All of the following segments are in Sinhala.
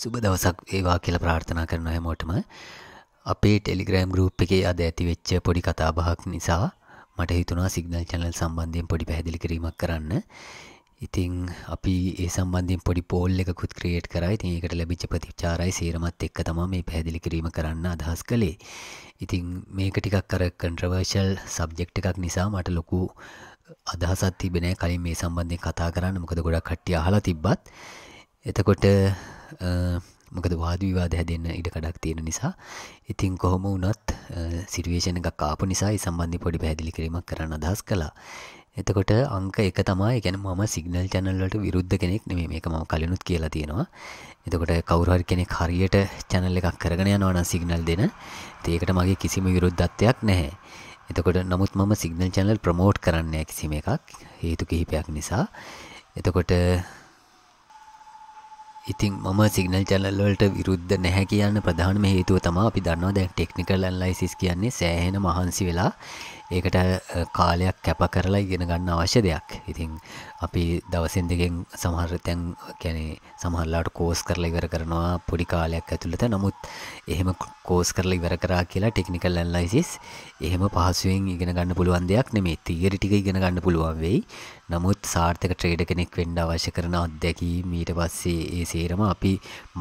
සුබ දවසක් ඒවා කියල ප්‍රාර්ථනා කරන හැමෝටම අපේ ටෙලිග්‍රෑම් ගරුප් එකේ අද ඇතිවෙච්ච පොඩි කතාබහක් නිසා මට හිතුනා සිගනල් චැනල් සම්බන්ධයෙන් පොඩි පැහදිලි කිරීමක් කරන්න ඉතිං අපි ඒ සම්බන්ධින් පොඩි පෝල් එකකුත් ක්‍රියට් කරයි තිඒකට ලැබිච ප්‍රතිචාරයි සේරමත් එක්ක තම මේ පැදිලි කිරීම කරන්න අදහස් කළේ ඉතිං මේක ටිකක් කර කන්ට්‍රවර්ශල් සබ්ජෙක්් එකක් නිසා මට ලොකු අදහසත් තිබෙන කලින් මේ සම්බන්ධය කතා කරන්න මොකද ගොඩක් කට්ටිය හලා තිබ්බත් එතකොට මොකද වාද විවාද හැදන්න ඉඩ කඩක් තියෙන නිසා ඉතින් කොහොම වනොත් සිටුවේෂණ එකක් කාපු නිසා සම්බන්ධි පොඩි පැදිලි කිරීමක් කරන්න අදහස් කලා එතකොට අංක එක තමයි ගැන මම සිගනල් චැනල්ලට විරුද්ධ කෙනෙක් නෙමේ මේක ම කලනුත් කියලා තියෙනවා එතකොට කවුරහර් කෙනෙක් හරියට චැනල් එකක් කරගෙන යනවන සිගනල් දෙන ඒකට මගේ කිසිම විරුද්ධත්වයක් නැහැ එතකොට නමුත් මම සිගනල් චැනල් ප්‍රමෝට් කරන්න කිසිම එකක් හේතු කිහිපයක් නිසා එතකොට ඉතින් මම සිගනල් චැනල්වලට විරුද්ධ නැහැ කියන්න ප්‍රධානම හේතුව තමා අපි දන්නවා දැන් ටෙක්නිකල් ඇන්ලයිසිස් කියන්නේ සෑහෙන මහන්සි වෙලා ඒකට කාලයක් කැප කරලා ඉගෙන ගන්න අවශ්‍ය දෙයක් ඉතිං අපි දවසින් දෙකෙන් සමහරතැන් කැනේ සමහල්ලාට කෝස් කරලා ඉවර කරනවා පොඩි කාලයක් ඇතුළත නමුත් එහෙම කෝස් කරලා ඉවර කරා කියලා ටෙක්නිකල් ඇන්ලයිසිස් එහෙම පහසුවෙන් ඉගෙන ගන්න පුළුවන් දෙයක් නෙමේ තීරි ටික ඉගෙන ගන්න පුළුවන් වෙයි නමුත් සාර්ථක ට්‍රේඩ කෙනෙක් වෙන්ඩ අවශ්‍ය කරන අත්දැකී මීට පස්සේ ඒ සේරම අපි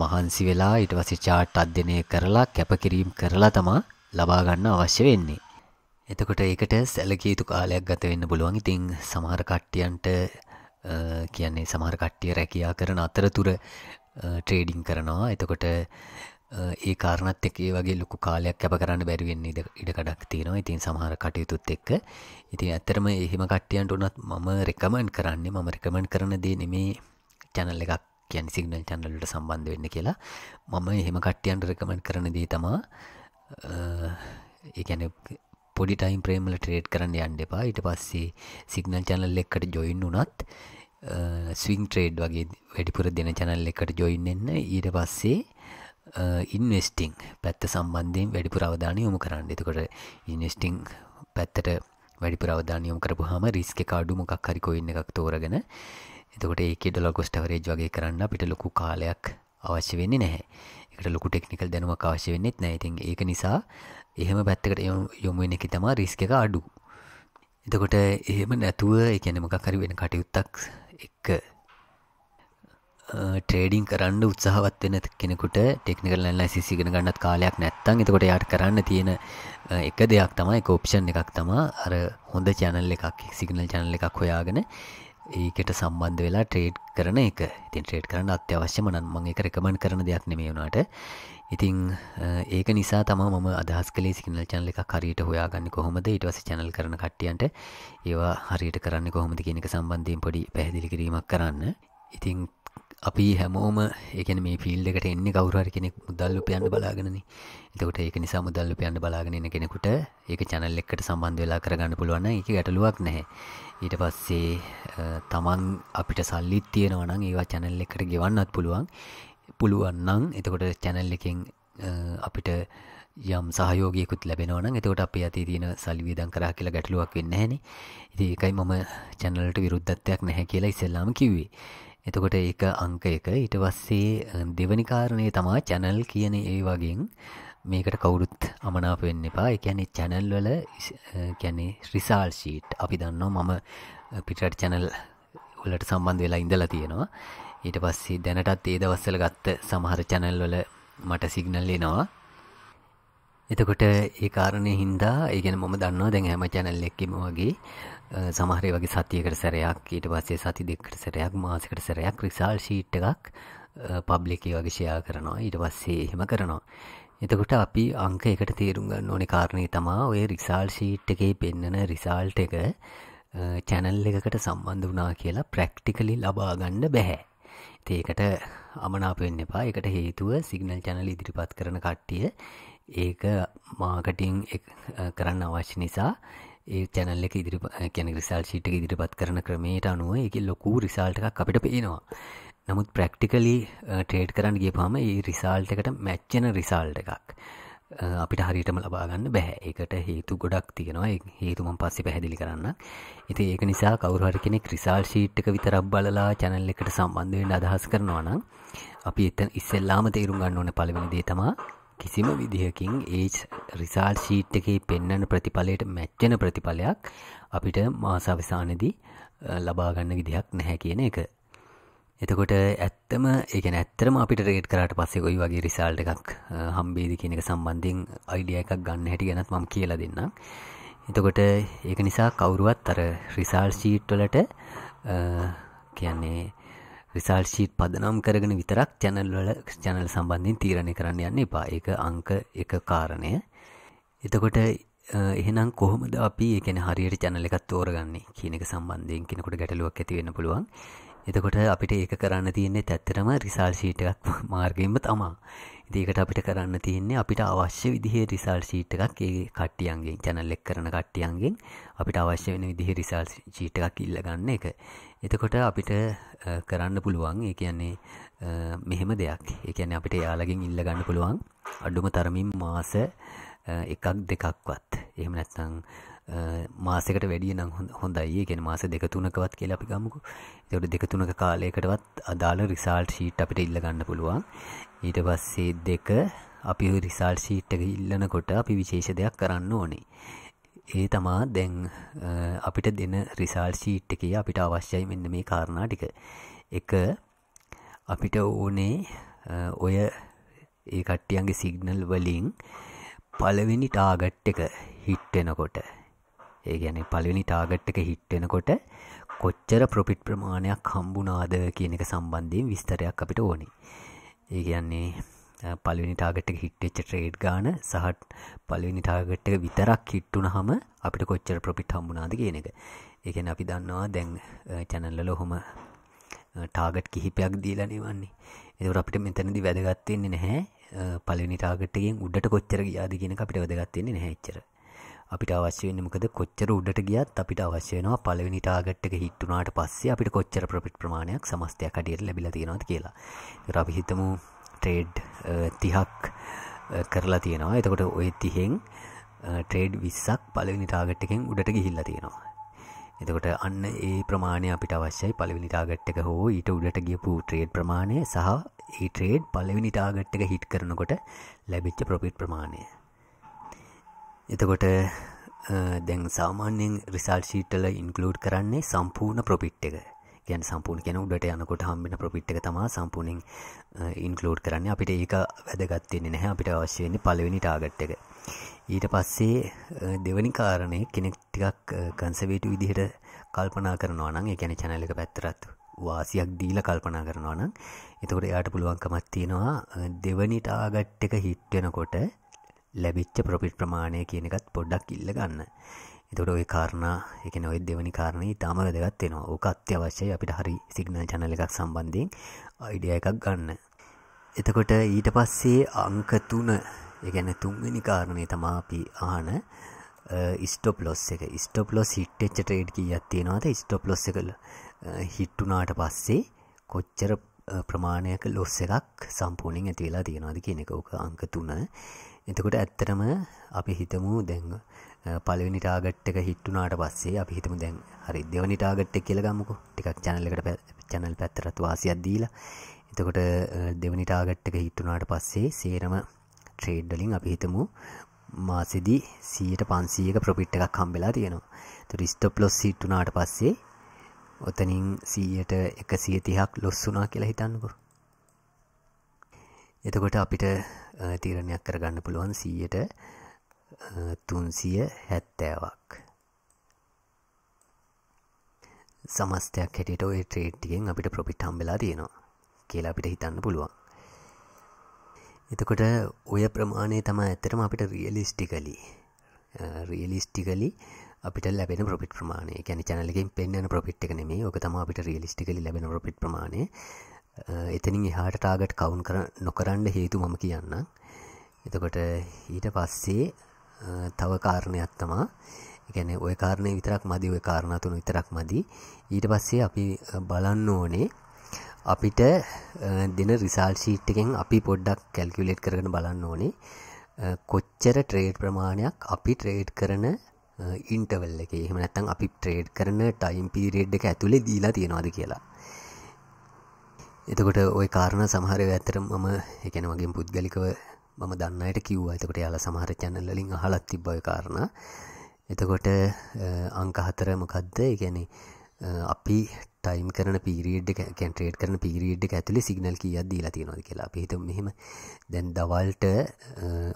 මහන්සි වෙලා ඉට පසි චාට් අධ්‍යනය කරලා කැපකිරීම් කරලා තමා ලබාගන්න අවශ්‍ය වෙන්නේ එතකොට ඒකට සැලකිය යුතු කාලයක් ගත වෙන්න පුළුවන් ඉතින් සමහර කට්ටියන්ට කියන්නේ සමහර කට්ටිය රැකියා කරන අතරතුර ට්‍රේඩිං කරනවා එතකොට ඒ කාරණත් එක ඒ වගේ ලොකු කාලයක් කැප කරන්න බැරිවෙන්නේ ඉඩකඩක් තියෙනවා ඉතින් සමහර කටයුතුත් එක්ක ඉතින් ඇත්තරම එහෙම කට්ටියන්ට උනත් මම රෙකමන්් කරන්නේ මම රෙකමන්් කරන දේ නෙමේ චැනල් එකක් කියන් සිගනල් චැනලට සම්බන්ධ වෙන්න කියලා මම එහෙම කට්ටියන්ට රෙකමන්් කරන දේ තමා ඒැන පොඩි ටයිම් ප්‍රේමල ට්‍රේඩ් කරන්න යන්න එපා ඉට පස්සේ සිගනල් චැනල් එක්කට ජොයින් වනත් ස්විං ට්‍රේඩ් වගේ වැඩිපුර දෙන චැනල් එකට ජොයින් එන්න ඊට පස්සේ ඉන්වස්ටිං පැත්ත සම්බන්ධයෙන් වැඩිපුර අවධානය යොමු කරන්න එතකොට ඉන්වස්ටිං පැත්තට වැඩිපුර අවධානයොම් කරපු හම රිස්ක කාඩු මොකක් හරි කොයින්න එකක් තෝරගෙන එතකොට ඒක ඩොල කොස්ටවරේජ් වගේ කරන්න අපිට ලොකු කාලයක් අවශ්‍ය වෙන්නේ නැහැ එකට ලොකු ටෙක්නිකල් දැනුම කාශ වෙන්නෙත් නෑතින් ඒක නිසා එහෙම පැත්තකට යොමුුවෙන එක තමා රිස්ක එක අඩු එතකොට එහෙම නැතුව එකැන මොකකරි වෙන කටයුත්තක් එක්ක ට්‍රේඩිං කරන්න උත්සාහවත් වෙන කෙනෙකුට ටෙක්නිකල් ලයිසි සිගෙන ගන්නත් කාලයක් නැත්තං එතකොට යාට කරන්න තියෙන එක දෙයක් තමයි කෝප්ෂන් එකක් තමා අර හොඳ චැනල් එකක් සිගනල් චැනල් එකක් හොයාගෙන ඒකට සම්බන්ධ වෙලා ට්‍රේඩ් කරන එක ඉතින් ට්‍රේඩ් කරන්න අත්‍යවශ්‍යම නන් මං එක රෙකමන් කරන දෙයක් නෙමේ වුණට ඉතිං ඒක නිසා තම ම අදහස් කලේ සිනල් චනල එක කරයට හොයාගන්න කොහොමද ඉටවස චනල් කරන කට්ටියන්ට ඒවා හරියට කරන්න කොහොමද කියනක සම්බන්ධයෙන් පොඩි පැහදිලි කිරීමක් කරන්න ඉතිං අපි හැමෝම එකන මේ ෆිල් එකට එන්නේ කවුරහර කෙනෙක් මුදල්ල උපයන්න බලාගෙනන එතකොට ඒක නිසා මුදල් උපයන්න බලාගෙනන කෙනෙකුට ඒක චැනල් එක්කට සම්බන්ධ වෙලා කරගන්න පුළුවන් එක ගැටලුවක් නැහැ ඊට පස්සේ තමන් අපිට සල්ලිත් තියෙනවනම් ඒවා චැනල් එකට ගෙවන්නත් පුළුවන් පුළුවන්නම් එතකොට චැනල් එකෙන් අපිට යම් සහයෝගයකුත් ලැබෙනවන එතකොට අප අති තියෙන සල්විදන් කරා කියලා ගැටලුවක් වෙන්න හැන ඉති එකයි මම චැනලට විරුද්ධත්වයක් නැහැ කියලා ඉසෙල්ලාම කිවේ එතකොට ඒක අංක එක ඊට පස්සේ දෙවනි කාරණය තමා channel කියන ඒ වගේන් මේකට කවුරුත් අමනාප වෙන්න එපා. ඒ කියන්නේ channel වල කියන්නේ result sheet අපි දන්නවා මම පිටරට channel වලට සම්බන්ධ වෙලා ඉඳලා තියෙනවා. ඊට පස්සේ දැනටත් ඒ දවස්වල ගත්ත සමහර channel වල මට signal එනවා. එතකොට ඒ කාරණය හින්දා ඒ කියන්නේ මම දන්නවා දැන් හැම channel එකකම වගේ සමහරය වගේ සතියකට සැරයක් ඊට පස්සේ සති දෙකට සැරයක් මාසකට සැරයක් රිසාල් ශීට් එකක් පබ්ලිකේ වගේ ෂයා කරනවා ඊට පස්සේ එහෙම කරනවා එතකොට අපි අංක එකට තේරුම් ගන්න ඕනි කාරණය තමා ඔය රිසාල් ශීට් එකේ පෙන්නන රිසාල්ට එක චැනල් එකකට සම්බන්ධ වනා කියලා ප්‍රැක්ටිකලි ලබාගන්න බැහැ. ඒකට අමනාපෙන් එපා එකට හේතුව සිගනල් චැනල ඉදිරිපත් කරන කට්ටිය ඒක මාකටිං කරන්න අවශ්‍ය නිසා ඒ චැනල්ල එක ඉදිරි කැන රිසල් ශිට් එක ඉදිරිපත් කරන ක්‍රමයට අනුව එක ලොකු රිසාල්ටකක් අපිට පේනවා නමුත් ප්‍රක්ටිකලි ට්‍රේඩ් කරන්නගේ පාම ඒ රිසාල්ට එකට මැච්චන රිසාල්ට එකක් අපිට හරිටම ලබාගන්න බැහැ එකට හේතු ගොඩක් තියෙනවා හේතුමන් පස්සෙ පැහැදිලි කරන්න ඉති ඒක නිසා කවරුහර කෙනෙ ක්‍රිසාල් ශීට්ක විතරක් බලලා චැනල් එකට සම්බන්ධයෙන් අදහස් කරනවා නම් අපි එතන් ඉස්සෙල්ලාම තේරුම් ගන්න ඕන පලවෙනි දේ තමා කිසිම විදිහකින් ඒ රිසාල් ශීට් එකේ පෙන්නන ප්‍රතිඵලයට මැච්චෙන ප්‍රතිඵලයක් අපිට මාස අවසානයේදී ලබා ගන්න විදිහක් නැහැ කියන එක. එතකොට ඇත්තම ඒක ඇත්තරම අපිට රේට් කරාට පස්සේ කොයි වගේ රිසාල්ට් එකක් හම්බේද කියන එක සම්බන්ධයෙන් අයිඩියා එකක් ගන්න හැටි ගැනත් මම කියලා දෙන්නම්. එතකොට ඒක නිසා කවුරුවත් අර රිසාල්ට් ෂීට් වලට කියන්නේ රිසාල්ශීට් පදනම් කරගෙන විතරක් චැනල්වල චැනල් සම්බන්ධින් තීරණය කරන්න යන්න එපා එක අංක එක කාරණය එතකොට එහෙනම් කොහොමද අපි එකන හරියට චැනල එකත් තෝරගන්නේ කියනක සම්බන්ධයෙන් කෙනකොට ගැටලුවක් ඇතිවෙන්න පුළුවන් එතකොට අපිට ඒක කරන්න තියන්නේ තැත්තරම රිසාල්ශීටයක් මාර්ගයෙන්ම තමා ඒකට අපිට කරන්න තියන්නේ අපිට අවශ්‍ය විදිහේ රිසල් ශීට් එකක් ඒ කට්ටියන්ගෙන් චැනල් එක් කරන කට්ටියන්ගෙන් අපිට අවශ්‍ය වෙන විදිහේ රිසල් ශීට් එකක් ඉල්ලගන්න එක. එතකොට අපිට කරන්න පුළුවන් ඒ කියන්නේ මෙහෙම දෙයක්. ඒ කියන්නේ අපිට එයාලගෙන් ඉල්ලගන්න පුළුවන් අඩුම තරමින් මාස එකක් දෙකක්වත්. එහෙම නැත්නම් මාසකට වැඩිය නම් හොඳයි කියෙන මාස දෙකතුනකවත් කියලා අපි ගමුකු තොට දෙකතුනක කාලයකටවත් අදාළ රිසාල්ට් ශීට් අපිට ඉල්ලගන්න පුළුවන් ඊට පස්සේ දෙක අපි රිසාල් ශීට්ටක ඉල්ලනකොට අපි විශේෂ දෙයක් කරන්න ඕනේ ඒ තමා දැන් අපිට දෙන රිසාල් ශීට් එක අපිට අවශ්‍යයි මෙන්න මේ කාරණා ටික එක අපිට ඕනේ ඔය ඒ කට්ටියන්ගේ සිගනල් වලින් පලවෙනි ටාගට් එක හිට්ටෙනකොට ඒ ගැන පලිනි තාගට්ටක හිට්ටෙනකොට කොච්චර ප්‍රොපිට් ප්‍රමාණයක් හම්බුනාද කියන එක සම්බන්ධයෙන් විස්තරයක් අපිට ඕනි ඒ කියන්නේ පලවෙනි ටාගට් එක හිට්ච්ච ට්‍රේඩ් ගාන සහට් පලවෙනි ටාගට් එක විතරක් හිට්ටුන හම අපිට කොච්චර ප්‍රොපිට් හම්බුනාද කියන එක ඒකන අපි දන්නවා දැන් චැනල්ල ලොහොම ටාගට් කිහිපයක් දීලනේ වන්නේ එතුර අපිට මෙතැනදි වැදගත්වෙන්නේ නැහැ පලනි ටාගට්ගෙන් උඩට කොච්චර ගියාද කියෙන අපිට වැදගත්වෙන්නේ නැච්චර අපිට අවශ්‍ය වෙන්නේ මොකද කොච්චර උඩට ගියත් අපිට අවශ්‍ය වෙනවා පළවෙනි ටාගට් එක හිට් වුණාට පස්සේ අපිට කොච්චර ප්‍රොෆිට් ප්‍රමාණයක් සමස්තයක් අඩියට ලැබිලා තියෙනවද කියලා. ඒතර අපි හිතමු ට්‍රේඩ් 30ක් කරලා තියෙනවා. එතකොට ওই 30න් ට්‍රේඩ් 20ක් පළවෙනි ටාගට් එකෙන් උඩට ගිහිල්ලා තියෙනවා. එතකොට අන්න ඒ ප්‍රමාණය අපිට අවශ්‍යයි පළවෙනි ටාගට් එක හෝ ඊට උඩට ගියපු ට්‍රේඩ් ප්‍රමාණය සහ ඒ ට්‍රේඩ් පළවෙනි ටාගට් එක හිට් කරනකොට ලැබිච්ච ප්‍රොෆිට් ප්‍රමාණය. එතකොට දැන් සාමාන්‍යෙන් රිසල් ශීට්ටල ඉන්කලූඩ් කරන්නේ සම්පූර්ණ ප්‍රොපිට් එක ගැන් සම්පූර්ණ කෙන උඩට යනකොට හම්බෙන ප්‍රොපිට් එක තමා සම්පූර්ණෙන් ඉන්කලූඩ් කරන්න අපිට ඒක වැදගත්වෙන්නේ නැහැ අපිට අවශ්‍යයන්නේ පලවෙනි ටාගට් එක ඊට පස්සේ දෙවනි කාරණය කෙනෙක් ටිකක් කන්සවේට විදිහට කල්පනා කරනවා නම් එකැන චැනල එක පැත්තරත් වාසියක් දීල කල්පනා කරනවා නම් එතකොට යාට පුළුවන්කමත් තියෙනවා දෙවනිටාගට් එක හිට්ටෙනකොට ලැබිච්ච ප්‍රොපිට් ප්‍රමාණය කියන එකත් පොඩ්ඩක් ඉල්ල ගන්න එතකොට ඔය කාරණා එකන ඔය දෙවනි කාරණය ඉතාම වැදගත් වෙනවා ඕක අත්‍යවශ්‍යයි අපිට හරි සිග්නල් චැනල එකක් සම්බන්ධයෙන් අයිඩිය එකක් ගන්න එතකොට ඊට පස්සේ අංක තුන ගැන තුන්වෙනි කාරණය තමා අපි ආන ස්ටොප් ලොස් එක ස්ටොප් ලොස් හිට්ච්ච ට්‍රේඩ් කියීයක් තියෙනවාද ස්ටොප් ලොස්ස කළ හිට්ටුනාට පස්සේ කොච්චර ප්‍රමාණයක ලොස්ස එකක් සම්පූර්ණින් ඇතිවෙලා තියෙනවාද කියනක ඕක අංක තුන එතකොට ඇත්තටම අපි හිතමු දැන් පලවෙනි ටාගට් එක හිට්ටුනාට පස්සේ අපි හිතමු දැන් හරි දෙවනි ටාගට් එක කියලා ගමුකෝ ටිකක් channel එකට channel පැත්තට වාසියක් දීලා එතකොට දෙවනි ටාගට් එක හිට්ටුනාට පස්සේ සේරම trade වලින් අපි හිතමු මාසෙදී 100ට 500ක profit එකක් හම්බෙලා තියෙනවා. එතකොට stop loss හිට්ටුනාට පස්සේ ඔතනින් 100ට 130ක් loss වුණා කියලා හිතන්නකෝ. එතකොට අපිට තීරණයක් කරගන්න පුළුවන් සීයට තුන්සිය හැත්තෑවක් සමස්තයක් හැටියට ඔය ට්‍රේට්ටියෙන් අපිට ප්‍රොපිට් හම්බෙලා තියෙනවා කියලා අපිට හිතන්න පුළුවන් එතකොට ඔය ප්‍රමාණය තම ඇතරම අපිට රියලිස්ටිකලි රියලිස්ටිකලි අපිට ලැබෙන ප්‍රොපිට් ප්‍රමාණය ගැන චනලකින් පෙන්න්න ප්‍රොපිට් එක නෙමේ ඕක තම අපිට රියලිස්ටිකලි ලැබෙන ප්‍රොපිට් ප්‍රමාණය එතනින් එහාට ටාගට් කවුන් කර නොකරන්න හේතු මම කියන්න එතකොට ඊට පස්සේ තව කාරණයක් තමා ගැන ඔය කාරණය විතරක් මදි ඔය කාරණතුන විතරක් මදි ඊට පස්සේ අපි බලන්න ඕනේ අපිට දෙන රිසාල් ශීට්ටකෙන් අපි පොඩ්ඩක් කැල්කිවලේට් කරන බලන්න ඕනේ කොච්චර ට්‍රේඩ් ප්‍රමාණයක් අපි ට්‍රේඩ් කරන ඉන්ටවල් එක එහෙම නැත්තම් අපි ට්‍රේඩ් කරන ටයිම් පිරේඩ් එක ඇතුළේ දීලා තියෙනවාද කියලා එතකොට ඔය කාරණ සමහර ඇතරම් මම එකන වගේ පුද්ගලිකව මම දන්නයට කිව්ව එතකොට යාල සමහර චැනල්ලින් හලත් තිබ්බය කාරණ එතකොට අංකහතර මොකක්ද ගැන අපි ටයිම් කරන පිරිඩ් කැන්ට්‍රේට් කරන පිරිඩ් ඇතුලි සිගනල් කිය දී ලතිනොද කියලා පිහිත මෙහෙම දැන් දවල්ට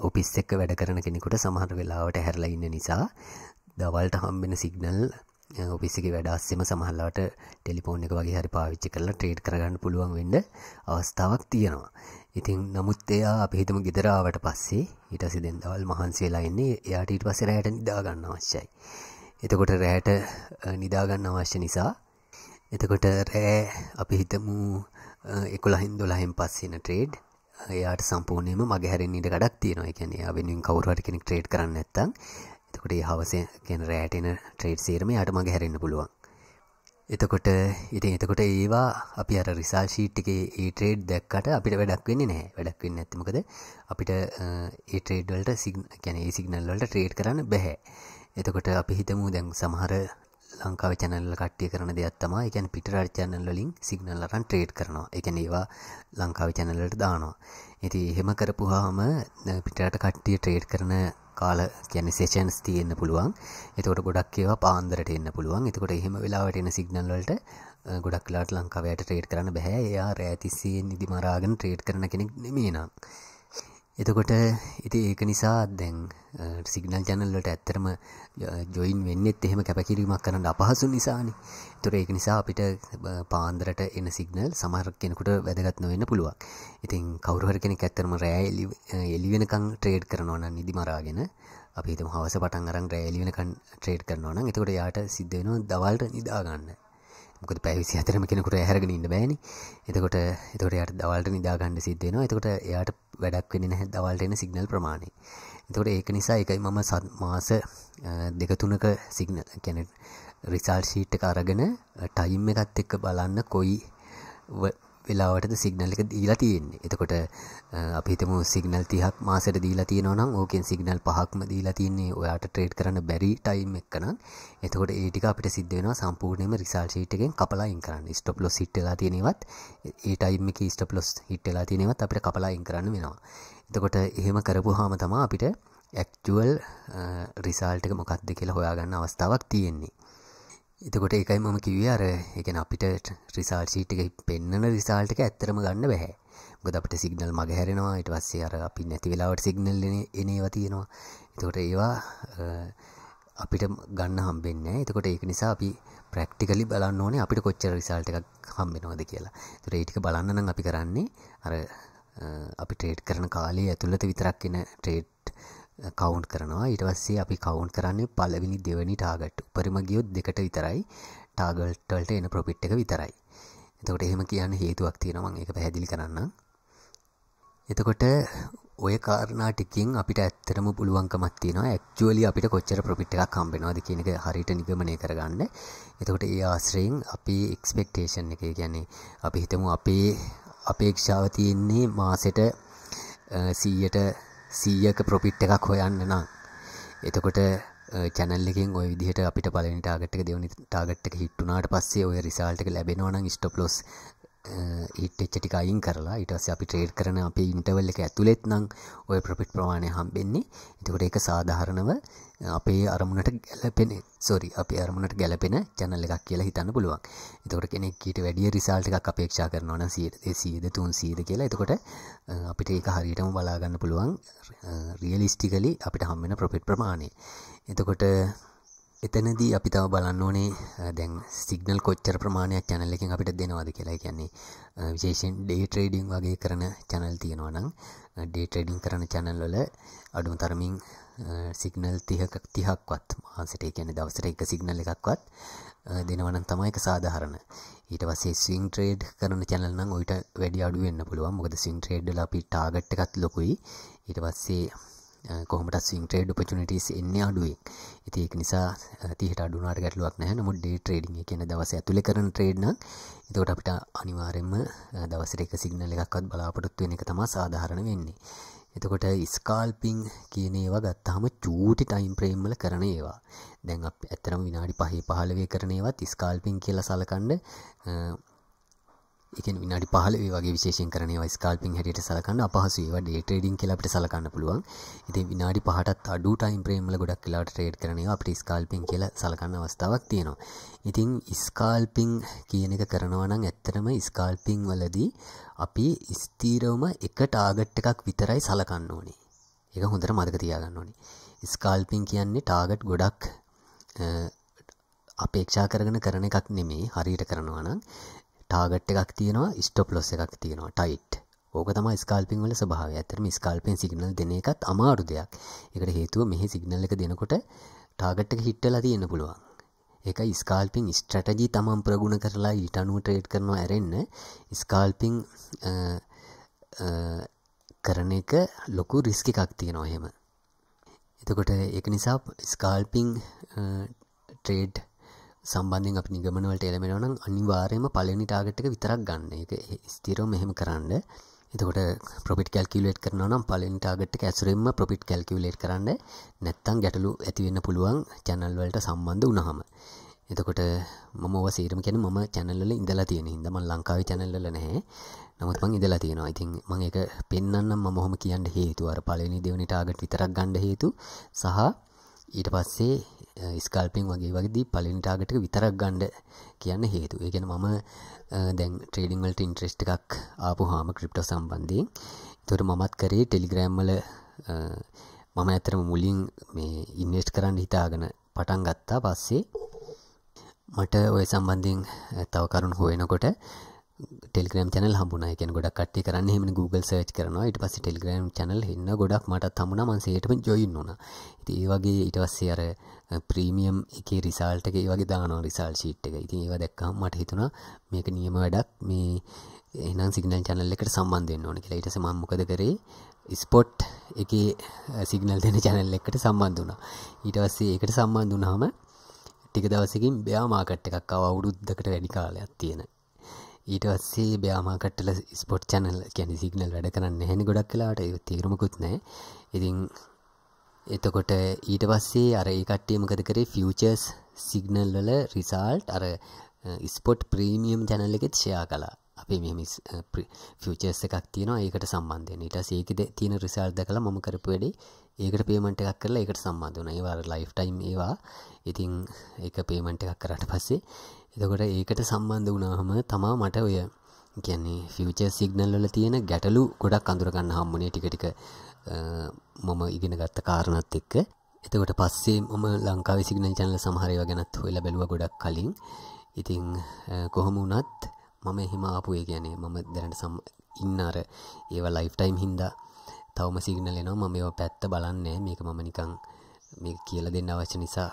ඔපිස් එක්ක වැඩ කරන කෙනෙකුට සමහර වෙලාවට හැරලඉන්න නිසා දවල්ට හම්බෙන සිගනල් ඔපිසිගේ වැඩස්සෙම සමහල්ලාට ටෙලිපෝන් එක වගේ හරි පාවිච්චි කරලා ට්‍රේඩ් කරගන්න පුළුවන් වෙන්න අවස්ථාවක් තියෙනවා. ඉතින් නමුත් එයා අපි හිතමු ගෙදරාවට පස්සේ ඊට පස්සේ දැන් දවල් මහන්සියලා ඉන්නේ එයාට ඊට පස්සේ රැයට නිදා ගන්න අවශ්‍යයි. එතකොට රැයට නිදා ගන්න අවශ්‍ය නිසා එතකොට රෑ අපි හිතමු 11න් 12න් පස්සේ යන ට්‍රේඩ් එයාට සම්පූර්ණයෙන්ම මගහැරෙන්න ඉඩ ගඩක් තියෙනවා. ඒ කියන්නේ එයා වෙනුවෙන් කවුරු හරි කෙනෙක් ට්‍රේඩ් කරන්න නැත්නම් එතකොට ඒ හවසේ කියන්නේ රැට එන ට්‍රේඩ් සීරම යාට මගේ හැරෙන්න පුළුවන්. එතකොට ඉතින් එතකොට ඒවා අපි අර රිසල්ට් ෂීට් එකේ ඒ ට්‍රේඩ් දැක්කට අපිට වැඩක් වෙන්නේ නැහැ. වැඩක් වෙන්නේ නැති මොකද අපිට ඒ ට්‍රේඩ් වලට සිග්නල් කියන්නේ ඒ සිග්නල් වලට ට්‍රේඩ් කරන්න බෑ. එතකොට අපි හිතමු දැන් සමහර ලංකාව චැනල්ල කට්ටිය කරන දෙයක් තමා එකැන පිටරට චැනල්ලින් සිගනල් අරන් ට්‍රේඩ් කරනවා එකන ඒවා ලංකාව චැනල්ලට දානවා ඇති එහෙම කරපු හාම පිටට කට්ටිය ට්‍රේඩ් කරන කාල කියන සේෂන්ස් තියෙන්න්න පුළුවන් එතකොට ගොඩක් ඒවා පාන්දරට එන්න පුළුවන් එතකොට එහෙම වෙලාවට එන සිගනල්ලට ගොඩක් ලාට ලංකාවයට ට්‍රේඩ් කරන්න බැහැ එයා රෑතිසියෙන් නිදිමරාගෙන ට්‍රේඩ් කරන කෙනෙක් නෙමේනම් එතකොට ඉති ඒක නිසා දැන් සිගනල් ජනල්ලට ඇත්තරම ජොයින් වෙන්නෙත් එහෙම කැපකිරීමක් කරන්න අපහසු නිසානි තුර ඒක නිසා අපිට පාන්දරට එන සිගනල් සමහර කෙනෙකුට වැදගත් නොවෙන්න පුළුවක් ඉතින් කවරුහර කෙනෙක් ඇත්තරම රෑ එලිවෙනකං ට්‍රේඩ් කරනවන නිදිමරාගෙන අපිතම හවස පටන් අරන් රෑලිවෙනකන් ට්‍රේඩ් කරනවන එතකොට යාට සිද්ධ වෙනවා දවල්ට නිදාගන්න මොකද පැවිසි අතරම කෙනෙකුට හැරගෙන ඉන්න බෑන එතකොට එතකට යට දවල්ට නිදාගණ්ඩ සිද්ධෙනවා එතකොට එයාට වැඩක් වෙන නැහැ දවල්ට එන සිගනල් ප්‍රමාණය එතකොට ඒක නිසා එකයි මම සත් මාස දෙකතුනක සිගන කැනෙ රිසල් ශීට්ට අරගෙන ටයිම් එකත් එක්ක බලන්න කොයි වෙලාවටද සිගනල් එක දීලා තියෙන්නේ එතකොට අපිතම සිගනල් තිහක් මාසට දීලා තියෙනවනම් ඕකෙන් සිගනල් පහක්ම දීලා තියන්නේ ඔයාට ට්‍රේඩ් කරන්න බැරි ටයිම් එක්කනම් එතකොට ඒටික අපිට සිද්ධ වෙනවා සම්පූර්ණයම රිසල් ෂීට් එකෙන් කපලා ඉන් කරන්න ස්ටොප් ලොස් හිට් වෙලා තියෙනවත් ඒ ටයිම් එකේ ස්ටොප් ලොස් හිට් වෙලා තියෙනවත් අපිට කපලා ඉන් කරන්න වෙනවා එතකොට එහෙම කරපුවාම තමයි අපිට ඇක්චුවල් රිසල්ට් එක මොකක්ද කියලා හොයාගන්න අවස්ථාවක් තියෙන්නේ එතකොට එකයි මම කිව්වේ අර එකන අපිට රිසාල් සීට්ක පෙන්න්නන රිසාල්ටක ඇත්තරම ගන්න බැහැ ගොද අපට සිගනල් මග හැරෙනවා ඉට පස්සේ අර අපි නැති වෙලාවට සිගනල් එනවා තියෙනවා එතකොට ඒවා අපිට ගන්න හම්බෙන්න එතකොට ඒක නිසා අපි ප්‍රක්ටිකලි බලන්න ඕනේ අපිට කොච්චර රිසාල්ට එකක් හම්බෙනවාද කියලා තුර ඒටික බලන්න නම් අපි කරන්නේ අර අපි ට්‍රේඩ් කරන කාලේ ඇතුළත විතරක් එන ට්‍රේඩ් කවුන්් කරනවා ඊට පස්සේ අපි කවුන්් කරන්නේ පලවෙනි දෙවැනි ටාගට් උපරිම ගියොත් දෙකට විතරයි ටාගල්ටල්ට එන ප්‍රොපිට් එක විතරයි එතකොට එහෙම කියන්න හේතුවක් තියෙනවා ඒක පැහැදිලි කරන්න එතකොට ඔය කාරණාටිකින් අපිට ඇත්තරම පුළුවන්කමක් තියෙනවා ඇක්චුවලි අපිට කොච්චර ප්‍රොෆිට් එකක් හම්බෙනවද කියන එක හරියට නිගමනය කරගන්න. එතකොට ඒ ආශ්‍රයෙන් අපි එක්ස්පෙක්ටේෂන් එක කියන්නේ අපි හිතමු අපේ අපේක්ෂාව තියෙන්නේ මාසෙට 100ට සීයක ප්‍රොපිට් එකක් හොයන්න නම් එතකොට චැනල්ලකින් ඔය විදිහට අපිට පලනි ටාගට්ක දෙවනි ටාගට්ක හිට්ටුනාට පස්සේ ඔය රිසාල්ටක ලැබෙනවන ස්ටප්ලොස් ඉට්චටික අයින් කරලා ඉටස අපි ට්‍රේඩ් කරන අපි ඉන්ටවල් එක ඇතුළෙත් නම් ඔය ප්‍රපිට් ප්‍රමාණය හම්බෙන්නේ එතකොට එක සාධාරණව අපේ අරමුණට ගැලපෙන සොරි අපේ අරමුණට ගැලපෙන චැනල් එකක් කියලා හිතන්න පුළුවන්. එතකොට කෙනෙක් ඊට වැඩිය රිසල්ට් එකක් අපේක්ෂා කරනවා නම් 100ද 300ද කියලා. එතකොට අපිට ඒක හරියටම බලා ගන්න පුළුවන් රියලිස්ටිකලි අපිට හම් වෙන ප්‍රොෆිට් ප්‍රමාණය. එතකොට එතනදී අපි තව බලන්න ඕනේ දැන් සිගනල් කොච්චර ප්‍රමාණයක් channel එකෙන් අපිට දෙනවද කියලා. ඒ කියන්නේ විශේෂයෙන් day trading වගේ කරන channel තියෙනවා නම් day trading කරන channel වල අඩුම තරමින් සිගනල් තිහකක් තිහක්වත් මහන්සට කියන දවසට එක සිගනල් එකක්වත් දෙනවනන් තමයි එක සාධහරණ ඊට වසේ සිං ට්‍රේඩ් කරන චැනල්නම් ඔයිට වැඩි අඩුවෙන්න්න පුළුවන් මොකද සිං ට්‍රේඩ්ල අපි ටාගට් එකත් ලොකුයි ඊට පස්සේ කොමට සිං ට්‍රේඩ් පචනටස් එන්න අඩුවෙක් ඉති එක් නිසා තිහට අඩුනාට ගැටලුවක් නෑ නමුත් ඩේ ට්‍රේඩිං කියන දවස ඇතුළ කරන ට්‍රේඩ්න එතකොට අපිට අනිවාරෙන්ම දවසට එක සිගනල එකක්වත් බලාපොරොත්තුවෙන එක තමා සාධහරණ වෙන්නේ එතකොට ස්කාල්පිං කියන ඒවා ගත්තාම චූටි ටයිම් ප්‍රේම්වල කරන ඒවා දැන් අප ඇතරම විනාඩි පහේ පහලවේ කරනේවත් ස්කාල්පිං කියලා සලකන්න එක විනාඩි පහල වගේ විශේෂෙන් කරනවා ස්කල්පින් හැටියට සලකන්න අපහසු ඒවා ඩේ ට්‍රේඩින් කියලා අපිට සලකන්න පුළුවන්. ඉතින් විනාඩි 5ටත් අඩු ටයිම් ෆ්‍රේම් වල ගොඩක් වෙලාවට ට්‍රේඩ් කරන ඒවා අපිට ස්කල්පින් කියලා සලකන්න අවස්ථාවක් තියෙනවා. ඉතින් ස්කල්පින් කියන එක කරනවා නම් ඇත්තටම ස්කල්පින් වලදී අපි ස්ථිරවම එක ටාගට් එකක් විතරයි සලකන්න ඕනේ. ඒක හොඳට මතක තියාගන්න ඕනේ. ස්කල්පින් කියන්නේ ටාගට් ගොඩක් අපේක්ෂා කරගෙන කරන එකක් නෙමේ හරියට කරනවා නම් ටාගට් එකක් තියෙනවා ස්ටොප් ලොස් එකක් තියෙනවා ටයිට් ඕක තමයි ස්කල්පින් වල ස්වභාවය. ඇත්තටම ස්කල්පෙන් සිග්නල් දෙන එකත් අමාරු දෙයක්. ඒකට හේතුව මෙහි සිග්නල් එක දෙනකොට ටාගට් එක හිට් වෙලා තියෙන්න පුළුවන්. ඒක ස්කාල්පිං ස්ට්‍රටජි තමන් ප්‍රගුණ කරලා ඊට අනුව ට්‍රේඩ් කරනවා ඇරෙන්න ස්කාල්පිං කරන එක ලොකු රිස්ක එකක් තියෙනවා එහෙම එතකොට ඒක නිසා ස්කාල්පිං ට්‍රේඩ් සම්බන්ධෙන් අපි නිගමනවලට එළමෙනවනම් අනිවාර්යයෙන්ම පළවෙනි ටාගට් එක විතරක් ගන්න. ඒක ස්ථිරව මෙහෙම කරන්න. එතකොට ප්‍රොෆිට් කැල්කියුලේට් කරනවා නම් පළවෙනි ටාගට් එක ඇසුරින්ම ප්‍රොෆිට් කැල්කියුලේට් කරන්න. නැත්තම් ගැටලු ඇති වෙන්න පුළුවන් channel වලට සම්බන්ධ වුණාම. එතකොට මම ඔය සීරම කියන්නේ මම channel වල ඉඳලා තියෙන හින්දා මම ලංකාවේ channel වල නැහැ. නමුත් මං ඉඳලා තියෙනවා. ඉතින් මම ඒක පෙන්වන්නම් මම ඔහොම කියන්න හේතුව අර පළවෙනි දෙවෙනි ටාගට් විතරක් ගන්න හේතු සහ ඊට පස්සේ ස්කල්පින් වගේ වගේදී පලින් ටාගට විතරක් ගණ්ඩ කියන්න හේතු ඒගෙන මම දැන් ට්‍රේඩිංවලට ඉන්ට්‍රෙස්් එකක් ආපු හාම ක්‍රිප්ට සම්බන්ධය තොට මමත් කරේ ටෙලිග්‍රෑම්මල මම ඇතරම මුලින් මේ ඉන්වස්් කරන්න හිතාගෙන පටන් ගත්තා පස්සේ මට ඔය සම්බන්ධින් තව කරුණ හොයනකොට ටෙල්ග්‍රම් චැනල් හම්බුනා එකෙන් ගොඩක් කට්ටි කරන්න හෙම Google සර්ච් කරනවා ඊට පස්සේ ටෙල්ග්‍රම් චැනල් හෙන්න ගොඩක් මටත් හමුණා මං සේටම ජොයින් වුණා. ඉතින් ඒ වගේ ඊට පස්සේ අර ප්‍රීමියම් එකේ රිසල්ට් එක ඒ වගේ දානවා රිසල්ට් ෂීට් එක. ඉතින් ඒවා දැක්කම මට හිතුණා මේක නියම වැඩක් මේ එහෙනම් සිගනල් චැනල් එකට සම්බන්ධ වෙන්න ඕනේ කියලා. ඊට පස්සේ මම මොකද කරේ? ස්පොට් එකේ සිගනල් දෙන චැනල් එකට සම්බන්ධ වුණා. ඊට පස්සේ ඒකට සම්බන්ධ වුණාම ටික දවසකින් බෙයා මාකට් එකක් ආව අවුරුද්දකට වැඩි කාලයක් තියෙනවා. ඊටස්සේ බ්‍යාමාකට්ටල ස්පොට් චනල් කැන සිගනල් වැඩ කරන්න හැනි ගොඩක් කලාට තේරමකුත්නෑ ඉතින් එතකොට ඊට පස්සේ අර ඒකට්ටිය මකද කරේ ෆියචර්ස් සිගනල් වල රිසාල්ට් අර ස්පොට් ප්‍රීමියම් චැනල් එකෙත් ෂයා කලා අපේ මෙම ෆියචර්ස් එකක් තියෙනවා ඒකට සම්බන්ධය ඊට සේකද තියෙන රිසාල්ද කලා මම කරපු වැඩේ ඒකට පේමට එකක් කරලා එකට සම්බන්ධ වන ඒවා ලයිෆ් ටයිම් ඒවා ඉතින් ඒ පේමට එකක් කරට පස්සේ එතකොට ඒකට සම්බන්ධ වුණාහම තමා මට ඔය කියන්නේ ෆිවච සිගනල් වල තියෙන ගැටලු ගොඩක් අඳුරගන්න හම්මනේ ටිකටික මම ඉගෙන ගත්ත කාරණත් එක්ක එතකොට පස්සේ මම ලංකාව සිගනල් චනල සමහරය ගැනත් හොල බැලුව ගොඩක් කලින් ඉතිං කොහොම වුනත් මම එහෙම ආපුය කියන්නේ මම දැනට සම් ඉන්න අර ඒවා ලයිෆ්ටයිම් හින්දා තවම සිගනල් එනවා මම ඒවා පැත්ත බලන්නේ මේක මම නිකං මේ කියල දෙන්න අවශ්‍ය නිසා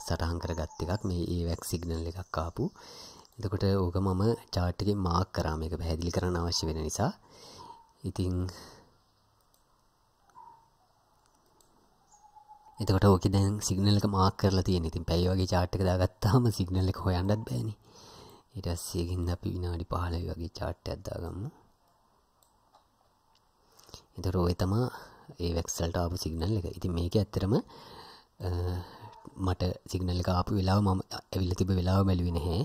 සටහන් කරගත් එකක් මේ ඒ වැක් සිගනල් එකක් ආපු එතකොට ඕක මම චාට්ටකින් මාක් කරාම එක පැහැදිලි කරන්න අවශ්‍ය වෙන නිසා ඉතිං එතකොට ඕක දැන් සිගනල් එක මාක් කරලා තියෙන ඉතින් පැයි වගේ චාට්ක දාගත්තාම සිගනල් එක හොයන්නත් බෑනි ඉටස්සයකින් අපි විනාඩි පහලවි වගේ චාට්ට අදදාගම්ම එතර ඔය තමා ඒ වැක්සල්ට ආපු සිගනල් එක ඉතින් මේක ඇත්තරම මට සිගනල් එක ආපු වෙලාව මම ඇවිල්ල තිබ වෙලාව බැලුවෙන හැ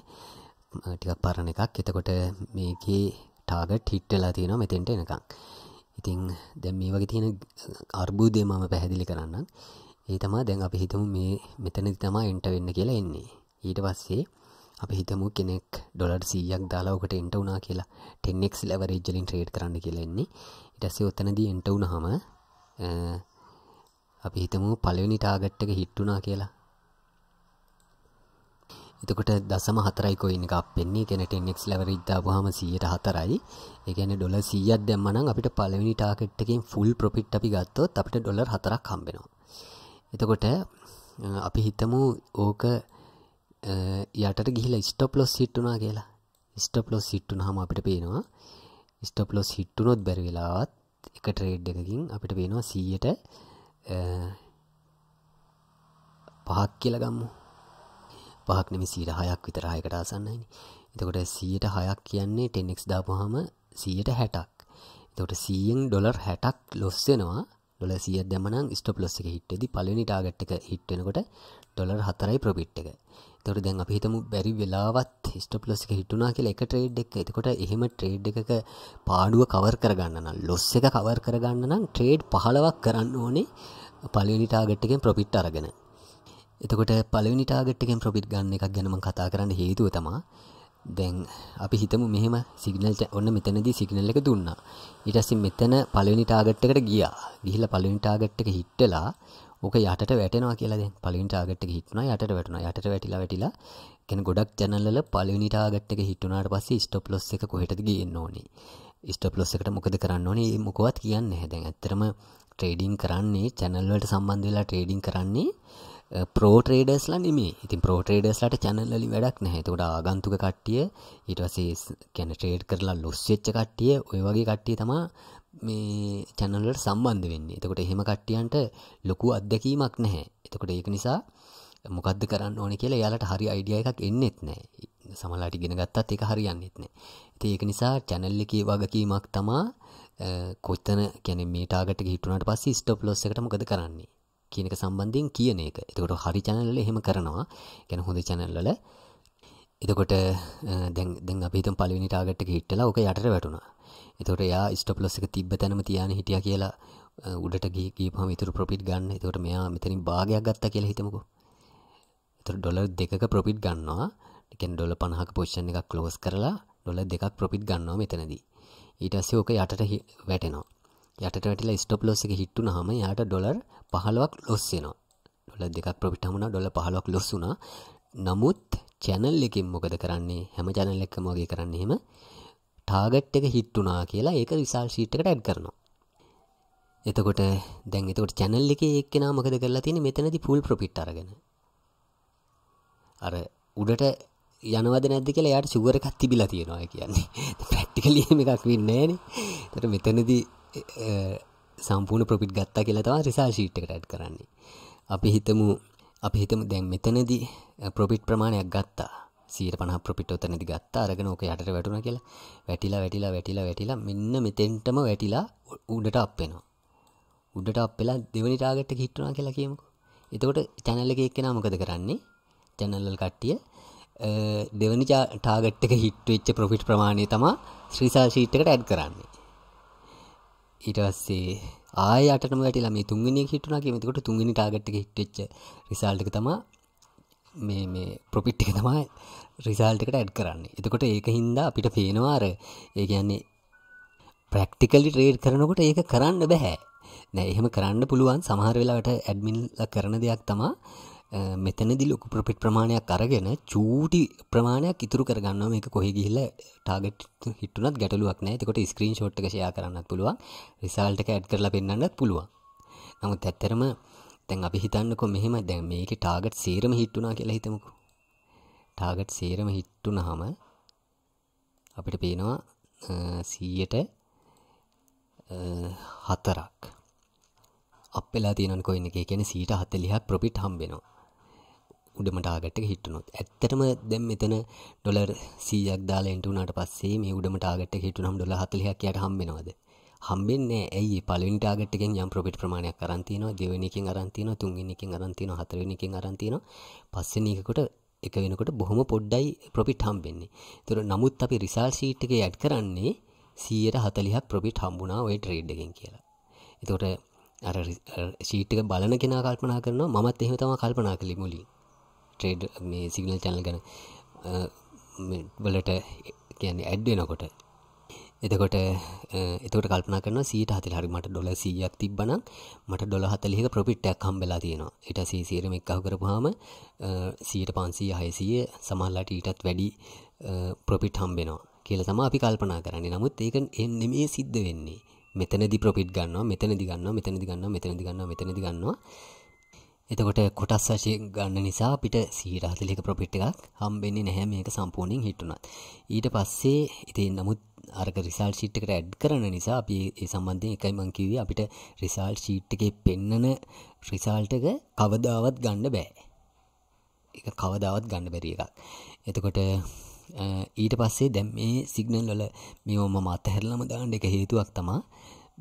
ටිකක් පරණ එකක් එතකොට මේකේ ටාගට් හිට්ටලා තියෙනවා මෙතෙන්ට එනකං ඉතිං දැම් මේ වගේ තියෙන අර්බූදය මම පැහැදිලි කරන්න ඒ තමා දැන් අපි හිතමු මේ මෙතන තමා එන්ට වෙන්න කියලා එන්නේ ඊට පස්සේ අපි හිතමු කෙනෙක් ඩොලර් සීයක් දාලාවකට එන්ට වනා කියලා ටෙන්ෙක් ලවරේජලින් ට්‍රේඩ් කරන්න කියලෙන්නේ ඉටස්සේ ඔත්තනදී එන්ට වුණ හම අපි හිතමු පළවෙනි ටාගට් එක හිට් වුණා කියලා. එතකොට දශම 4යි coin එකක් අපෙන්නේ. ඒ කියන්නේ 10x leverage දාපුවාම 104යි. ඒ කියන්නේ ඩොලර් 100ක් දැම්මා නම් අපිට පළවෙනි ටාගට් එකෙන් full profit අපි ගත්තොත් අපිට ඩොලර් 4ක් හම්බෙනවා. එතකොට අපි හිතමු ඕක යටට ගිහිලා stop loss hit වුණා කියලා. stop loss hit වුණාම අපිට පේනවා stop loss hit වුණොත් බැරි වෙලාවත් එක ට්‍රේඩ් එකකින් අපිට පේනවා 100ට පහක් කියලගම්මු පහක් නෙම සීට හයක් විතර හයකට අසන්නයිනි එතකොට සියයට හයක් කියන්නේ ටෙන්ෙක් දාපුහම සියයට හැටක් එතකොට සීයෙන් ඩොලර් හැටක් ලොස්සෙනවා ොල සිය දමන ස්ටප ලොස්ස එක හිට්ටෙදි පලනි ටාගට් එක හිට්ටෙනකොට ඩොලර් හතරයි ප්‍රබිට් එක තොර දැන් අප හිතමු බැරි වෙලාවත් ස්ටප්ලස් එක හිටුනා කියලා එක ට්‍රේඩ් එක එතකොට එහෙම ට්‍රේඩ් එකක පාඩුව කවර් කරගන්න නම් ලොස් එක කවර් කරගන්න නම් ට්‍රේඩ් පහලවක් කරන්න ඕනේ පලවෙනි ටාගට්ටකෙන් ප්‍රොපිට් අරගෙන එතකොට පලවෙනි ටාගට්ටකෙන් ප්‍රොපිට් ගන්න එකක් ගැනම කතා කරන්න හේතුව තමා දැන් අපි හිතමු මෙහෙම සිගනල්ට ඔන්න මෙතනදී සිගනල් එක දුන්නා ඊටස්සින් මෙතන පලවෙනි ටාගට් එකට ගියා ගිහිල්ලා පලවෙනි ටාගට් එක හිටලා ඕක යටට වැටෙනවා කියලා දැන් පළවෙනි ටාගට් එක හිටුණා යටට වැටුණා යටට වැටිලා වැටිලා කියන්නේ ගොඩක් channel වල පළවෙනි ටාගට් එක හිටුණාට පස්සේ stop loss එක කොහෙටද ගියෙන්න ඕනේ stop loss එකට මොකද කරන්න ඕනේ මොකවත් කියන්නේ නැහැ දැන් ඇත්තටම trading කරන්නේ channel වලට සම්බන්ධ වෙලා trading කරන්නේ ප්‍රෝ ට්‍රේඩර්ස්ලා නෙමේ ඉතින් ප්‍රෝ ට්‍රේඩර්ස්ලාට channel වලින් වැඩක් නැහැ. ඒකට ආගන්තුක කට්ටිය ඊට පස්සේ කියන්නේ ට්‍රේඩ් කරලා ලොස් වෙච්ච කට්ටිය ඔය වගේ කට්ටිය තමයි මේ චැනල්ලට සම්බන්ධ වෙන්නේ එතකොට එහෙම කට්ටියන්ට ලොකු අත්දැකීමක් නැහැ එතකොට ඒක නිසා මොකක්ද කරන්න ඕන කියලා යාලට හරි අයිඩිය එකක් එන්නෙත් නෑ සමලාට ගෙන ගත්තත් එක හරි යන්නෙත් නෑ ඇති ඒක නිසා චැනල්ල එකේ වගකීමක් තමා කොත්තන කැන මේ ටාගට හිටුනට පස්ස ස්ටප් ලොස් එකට මොකද කරන්නේ කියනක සම්බන්ධයෙන් කියන එක එතකොට හරි චැනල්ල එහෙම කරනවා ගැන හොඳ චැනල්ල එතකොට දැන් දැන් අපිතම් පලිනි ටාගට්ට හිටලා ඕක යටට වැටුණා එතකොට එයා ස්ටොප් ලොස් එක තිබ්බ තැනම තියාගෙන හිටියා කියලා උඩට ගිහ ගිහපම ඉතුරු ප්‍රොෆිට් ගන්න. එතකොට මෙයා මෙතනින් භාගයක් ගත්තා කියලා හිතමුකෝ. එතකොට ඩොලර් දෙකක ප්‍රොෆිට් ගන්නවා. ඒ කියන්නේ ඩොලර් 50ක පොසිෂන් එකක් ක්ලෝස් කරලා ඩොලර් දෙකක් ප්‍රොෆිට් ගන්නවා මෙතනදී. ඊට පස්සේ ඕක යටට වැටෙනවා. යටට වැටිලා ස්ටොප් ලොස් එක හිට් වුනහම එයාට ඩොලර් 15ක් ලොස් වෙනවා. ඩොලර් දෙකක් ප්‍රොෆිට් හමුණා ඩොලර් 15ක් ලොස් වුණා. නමුත් channel එකෙන් මොකද කරන්නේ? හැම channel එකකම වගේ කරන්නේ එහෙම ටාගට් එක හිට් වුනා කියලා ඒක රිසල් ශීට්කට ඇඩ් කරනවා එතකොට දැන් එතකොට චැනල් එක එක්කෙන මොකද කරලා තියෙන මෙතනති ෆුල් ප්‍රපිට් අරගෙන අර උඩට යනවද නැද්ද කියලා යාට සුවර එකක් තිබිලා තියෙනවා කියන්නේ ප්‍රැක්ටිකලියම එකක් වෙන්නේ නෑනේ තට මෙතනදී සම්පූර්ණ ප්‍රපිට් ගත්තා කියලා තවා රිසා ශීට් එකට ඇඩ් කරන්නේ අපි හිතමු අපි හිතමු දැන් මෙතනදී ප්‍රොපිට් ප්‍රමාණයක් ගත්තා සීර පනහ ප්‍රපිට තැනති ගත්තා අරගෙන ඕක යටට වැටුණ කියලා වැටිලා වැටිලා වැටිලා වැටිලා මෙන්න මෙතෙන්ටම වැටිලා උඩට අප්පෙනවා උඩට අප්පෙලා දෙවනි ටාගට් එක හිටුණා කියලා කියමුකෝ එතකොට channel එකේ එක්කෙනා මොකද කරන්නේ channel වල කට්ටිය දෙවනි ටාගට් එක හිට් වෙච්ච ප්‍රොෆිට් ප්‍රමාණය තමයි ශ්‍රීසල් ෂීට් එකට ඇඩ් කරන්නේ ඊට පස්සේ ආයටම වැටලා මේ තුන්වෙනි එක හිටුණා කියමතිකොට තුන්වෙනි ටාගට් එක හිට් වෙච්ච රිසල්ට් එක තමයි මේ මේ ප්‍රොපිට් එක තමයි රිසල්ටකට ඇඩ් කරන්න එතකොට ඒක හින්දා අපිට පේනවාර ඒ කියන්නේ ප්‍රක්ටිකලි ට්‍රේඩ් කරනකොට ඒක කරන්න බැහැ නෑ එහෙම කරන්න පුළුවන් සමහර වෙලාවට ඇඩ්මිල් කරන දෙයක් තමා මෙතනදි ලොකු ප්‍රොපිට් ප්‍රමාණයක් අරගෙන චූටි ප්‍රමාණයක් ඉතුරු කරගන්න මේක කොහෙ ගිහිල්ලා ටාගට් හිටුනත් ගැටලුවක් නෑ එතකොට ස්ක්‍රීන් ෂොට් එක ෂෙයා කරන්නත් පුළුවන් රිසල්ට් එක ඇඩ් කරලා පෙන්වන්නත් පුළුවන් නමුත් ඇත්තරම දැන් අපි හිතන්නකො මෙහෙම දැන් මේකේ ටාගට් සේරම හිට් වුණා කියලා හිතමුකෝ. ටාගට් සේරම හිට් වුණාම අපිට පේනවා 100ට 4ක් අප් වෙලා තියෙනවනේ කොයින් එකේ. කියන්නේ 140ක් ප්‍රොෆිට් හම්බෙනවා. උඩම ටාගට් එක හිට් වුණොත්. ඇත්තටම දැන් මෙතන ඩොලර් 100ක් දාලා එන්ට් වුණාට පස්සේ මේ උඩම ටාගට් එක හිටුනම ඩොලර් 40ක් යට හම්බ වෙනවද? හම්බෙන්නේ ඇයි පළවෙනි ටාගට් එකෙන් යම් ප්‍රොෆිට් ප්‍රමාණයක් අරන් තිනවා දෙවෙනි එකෙන් අරන් තිනවා තුන්වෙනි එකෙන් අරන් තිනවා හතරවෙනි එකෙන් අරන් තිනවා පස්වෙනි එකකට එක වෙනකොට බොහොම පොඩ්ඩයි ප්‍රොෆිට් හම්බෙන්නේ. ඒතර නමුත් අපි රිසල්ට් ෂීට් එකේ ඇඩ් කරන්නේ 140ක් ප්‍රොෆිට් හම්බුණා ওই ට්‍රේඩ් එකෙන් කියලා. එතකොට අර ෂීට් එක බලන කෙනා කල්පනා කරනවා මමත් එහෙම තමයි කල්පනා කළේ මුලින්. ට්‍රේඩ් මේ සිග්නල් channel ගැන වලට කියන්නේ ඇඩ් වෙනකොට එතකොට එතකට කල්පන කරන සීට හතිල හරිමට ඩොල සීයක් තිබන මට ඩොල හතලික ප්‍රපිට්ටයක් හම්බෙලා තියෙනවා එට සීසේරම එක්කව කරපුහම සීට පන්සී හයසිය සමල්ලට ඊටත් වැඩි ප්‍රොපිට් හම්බෙනවා කියල තම අපි කල්පනා කරන්නේ නමුත් ඒක එන්නේ මේ සිද්ධ වෙන්නේ මෙතනදි ප්‍රොපිට් ගන්නවා මෙතනදි ගන්නවා මෙතනදි ගන්නවා මෙතනදි ගන්නවා මෙතනදි ගන්නවා එතකොට කොටස් වශය ගන්න නිසා අපිට සීරහතලික ප්‍රොපිට් එකක් හම්බෙන්නේ නැහැ මේක සම්පූර්ණයෙන් හිටුනත් ඊට පස්සේ ඉතින් නමුත් අරක රිසල් ශීට් එකට ඇඩ් කරන නිසා අපි ඒ සම්බන්ධයෙන් එකයි මං කිව්වේ අපිට රිසල් ශීට් එකේ පෙන්නන රිසල්ට් එක කවදාවත් ගන්න බෑ. ඒක කවදාවත් ගන්න බැරි එකක්. එතකොට ඊට පස්සේ දැම් මේ සිගනල් වල මේෝම මතහැරලම දාන්න එක හේතුවක් තමා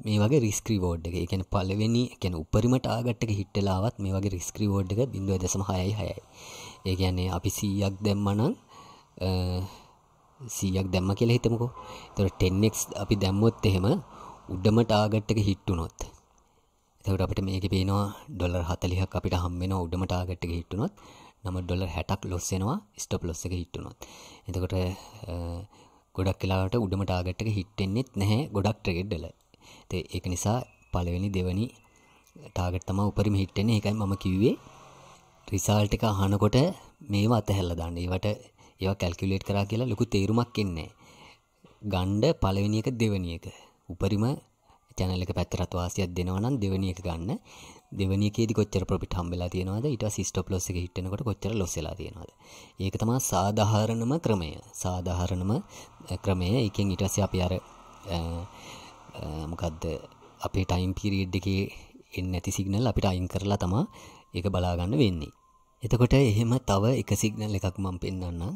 මේ වගේ රිස්ක්‍රීවෝඩ් එක එකැන පලවෙනි කැන උපරිමට ආගට්ටක හිට්ටලාවත් මේ වගේ රිස්ක්‍රීවෝඩ් එක බිඳුව දෙසම හයයි හයයි ඒ ගැන්නේ අපි සීයක් දැම්මනං සියක් දැම්ම කියල හිතමකෝ තොර ටෙන්ක් අපි දැම්මොත් එහෙම උඩම ටාගට්ටක හිට්ටුනොත් තවට අපට මේක පේනවා ඩොලර් හතලිහක් අපිට හම්මෙන උඩම ටාගට්ටක හිට්ටුනොත් නම ඩොලර් හැටක් ලොස්සෙනවා ස්ටප් ලොස්සක හිට්ටුනොත් එතකොට ගොඩක් කලාට උඩම ටාගට්ටක හිට්ටෙන්නෙත් නැහැ ගොඩක් ට්‍රගෙඩ්ඩල ඒක නිසා පලවෙනි දෙවනි ටාගට තම උපරිම හිට්ටෙන එකයි මම කිව්වේ රිසාල්ටික අහනකොට මේවා අතහැල්ල දන්න ඒවට ඒවා කැල්කිලේට් කරා කියලා ලොකු තේරුමක් එන්නේ ගණ්ඩ පළවෙනි එක දෙවෙනි එක උපරිම චැනල් එක පැත්තරත් වාසියක් දෙනවා නම් දෙවෙනි එක ගන්න දෙවෙනි එකේදී කොච්චර ප්‍රොෆිට් හම්බෙලා තියෙනවද ඊට පස්සේ ස්ටොප් ලොස් එක හිට වෙනකොට කොච්චර ලොස් වෙලා තියෙනවද ඒක තමයි සාධාරණම ක්‍රමය සාධාරණම ක්‍රමය එකෙන් ඊට පස්සේ අපි අර මොකද්ද අපේ ටයිම් පීරියඩ් එකේ එන්නේ නැති සිග්නල් අපිට අයින් කරලා තමයි ඒක බලා ගන්න වෙන්නේ එතකොට එහෙම තව එක සිගනල් එකක් මම පෙන්වන්නම්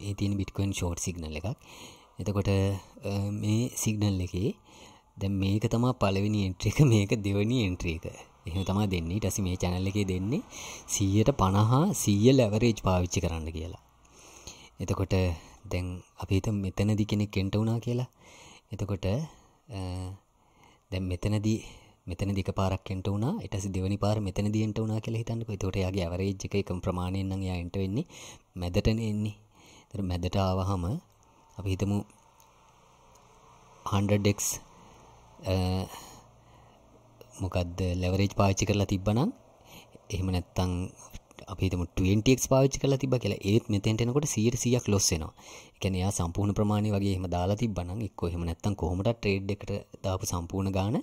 මේ තියෙන බිට්කොයින් ෂෝට් සිගනල් එකක් එතකොට මේ සිගනල් එකේ දැන් මේක තමයි පළවෙනි එන්ට්‍රි එක මේක දෙවෙනි එන්ට්‍රි එක. එහෙම තමයි දෙන්නේ. ඊට පස්සේ මේ channel එකේ දෙන්නේ 150 100 leverage පාවිච්චි කරන්න කියලා. එතකොට දැන් අපි හිතමු මෙතනදී කෙනෙක් එන්ට වුණා කියලා. එතකොට දැන් මෙතනදී මෙතනදි එකපාරක් එන්ට වුණා ඊට පස්සේ දෙවෙනි පාර මෙතනදී එන්ට වුණා කියලා හිතන්නකෝ එතකොට එයාගේ ඇවරේජ් එක එකම ප්‍රමාණයෙන් නම් එයා එන්ට වෙන්නේ මැදටනේ එන්නේ එතකොට මැදට ආවහම අපි හිතමු 100x මොකක්ද ලෙවරේජ් පාච්චි කරලා තිබ්බනම් එහෙම නැත්තං අපිතම 20ක් පාච්ච කල තිබ කියලා ඒත් මෙතෙන්ටෙනකොට සීර සියක් ලොස්සෙනවා එකැන යා සම්පූර්ණ ප්‍රමාණය වගේ එම දාලා තිබ්බනන් එක්කෝ එහෙම නැත්තම් කොහොමට ට්‍රේඩ් එකට දාපු සම්පූර්ණ ගාන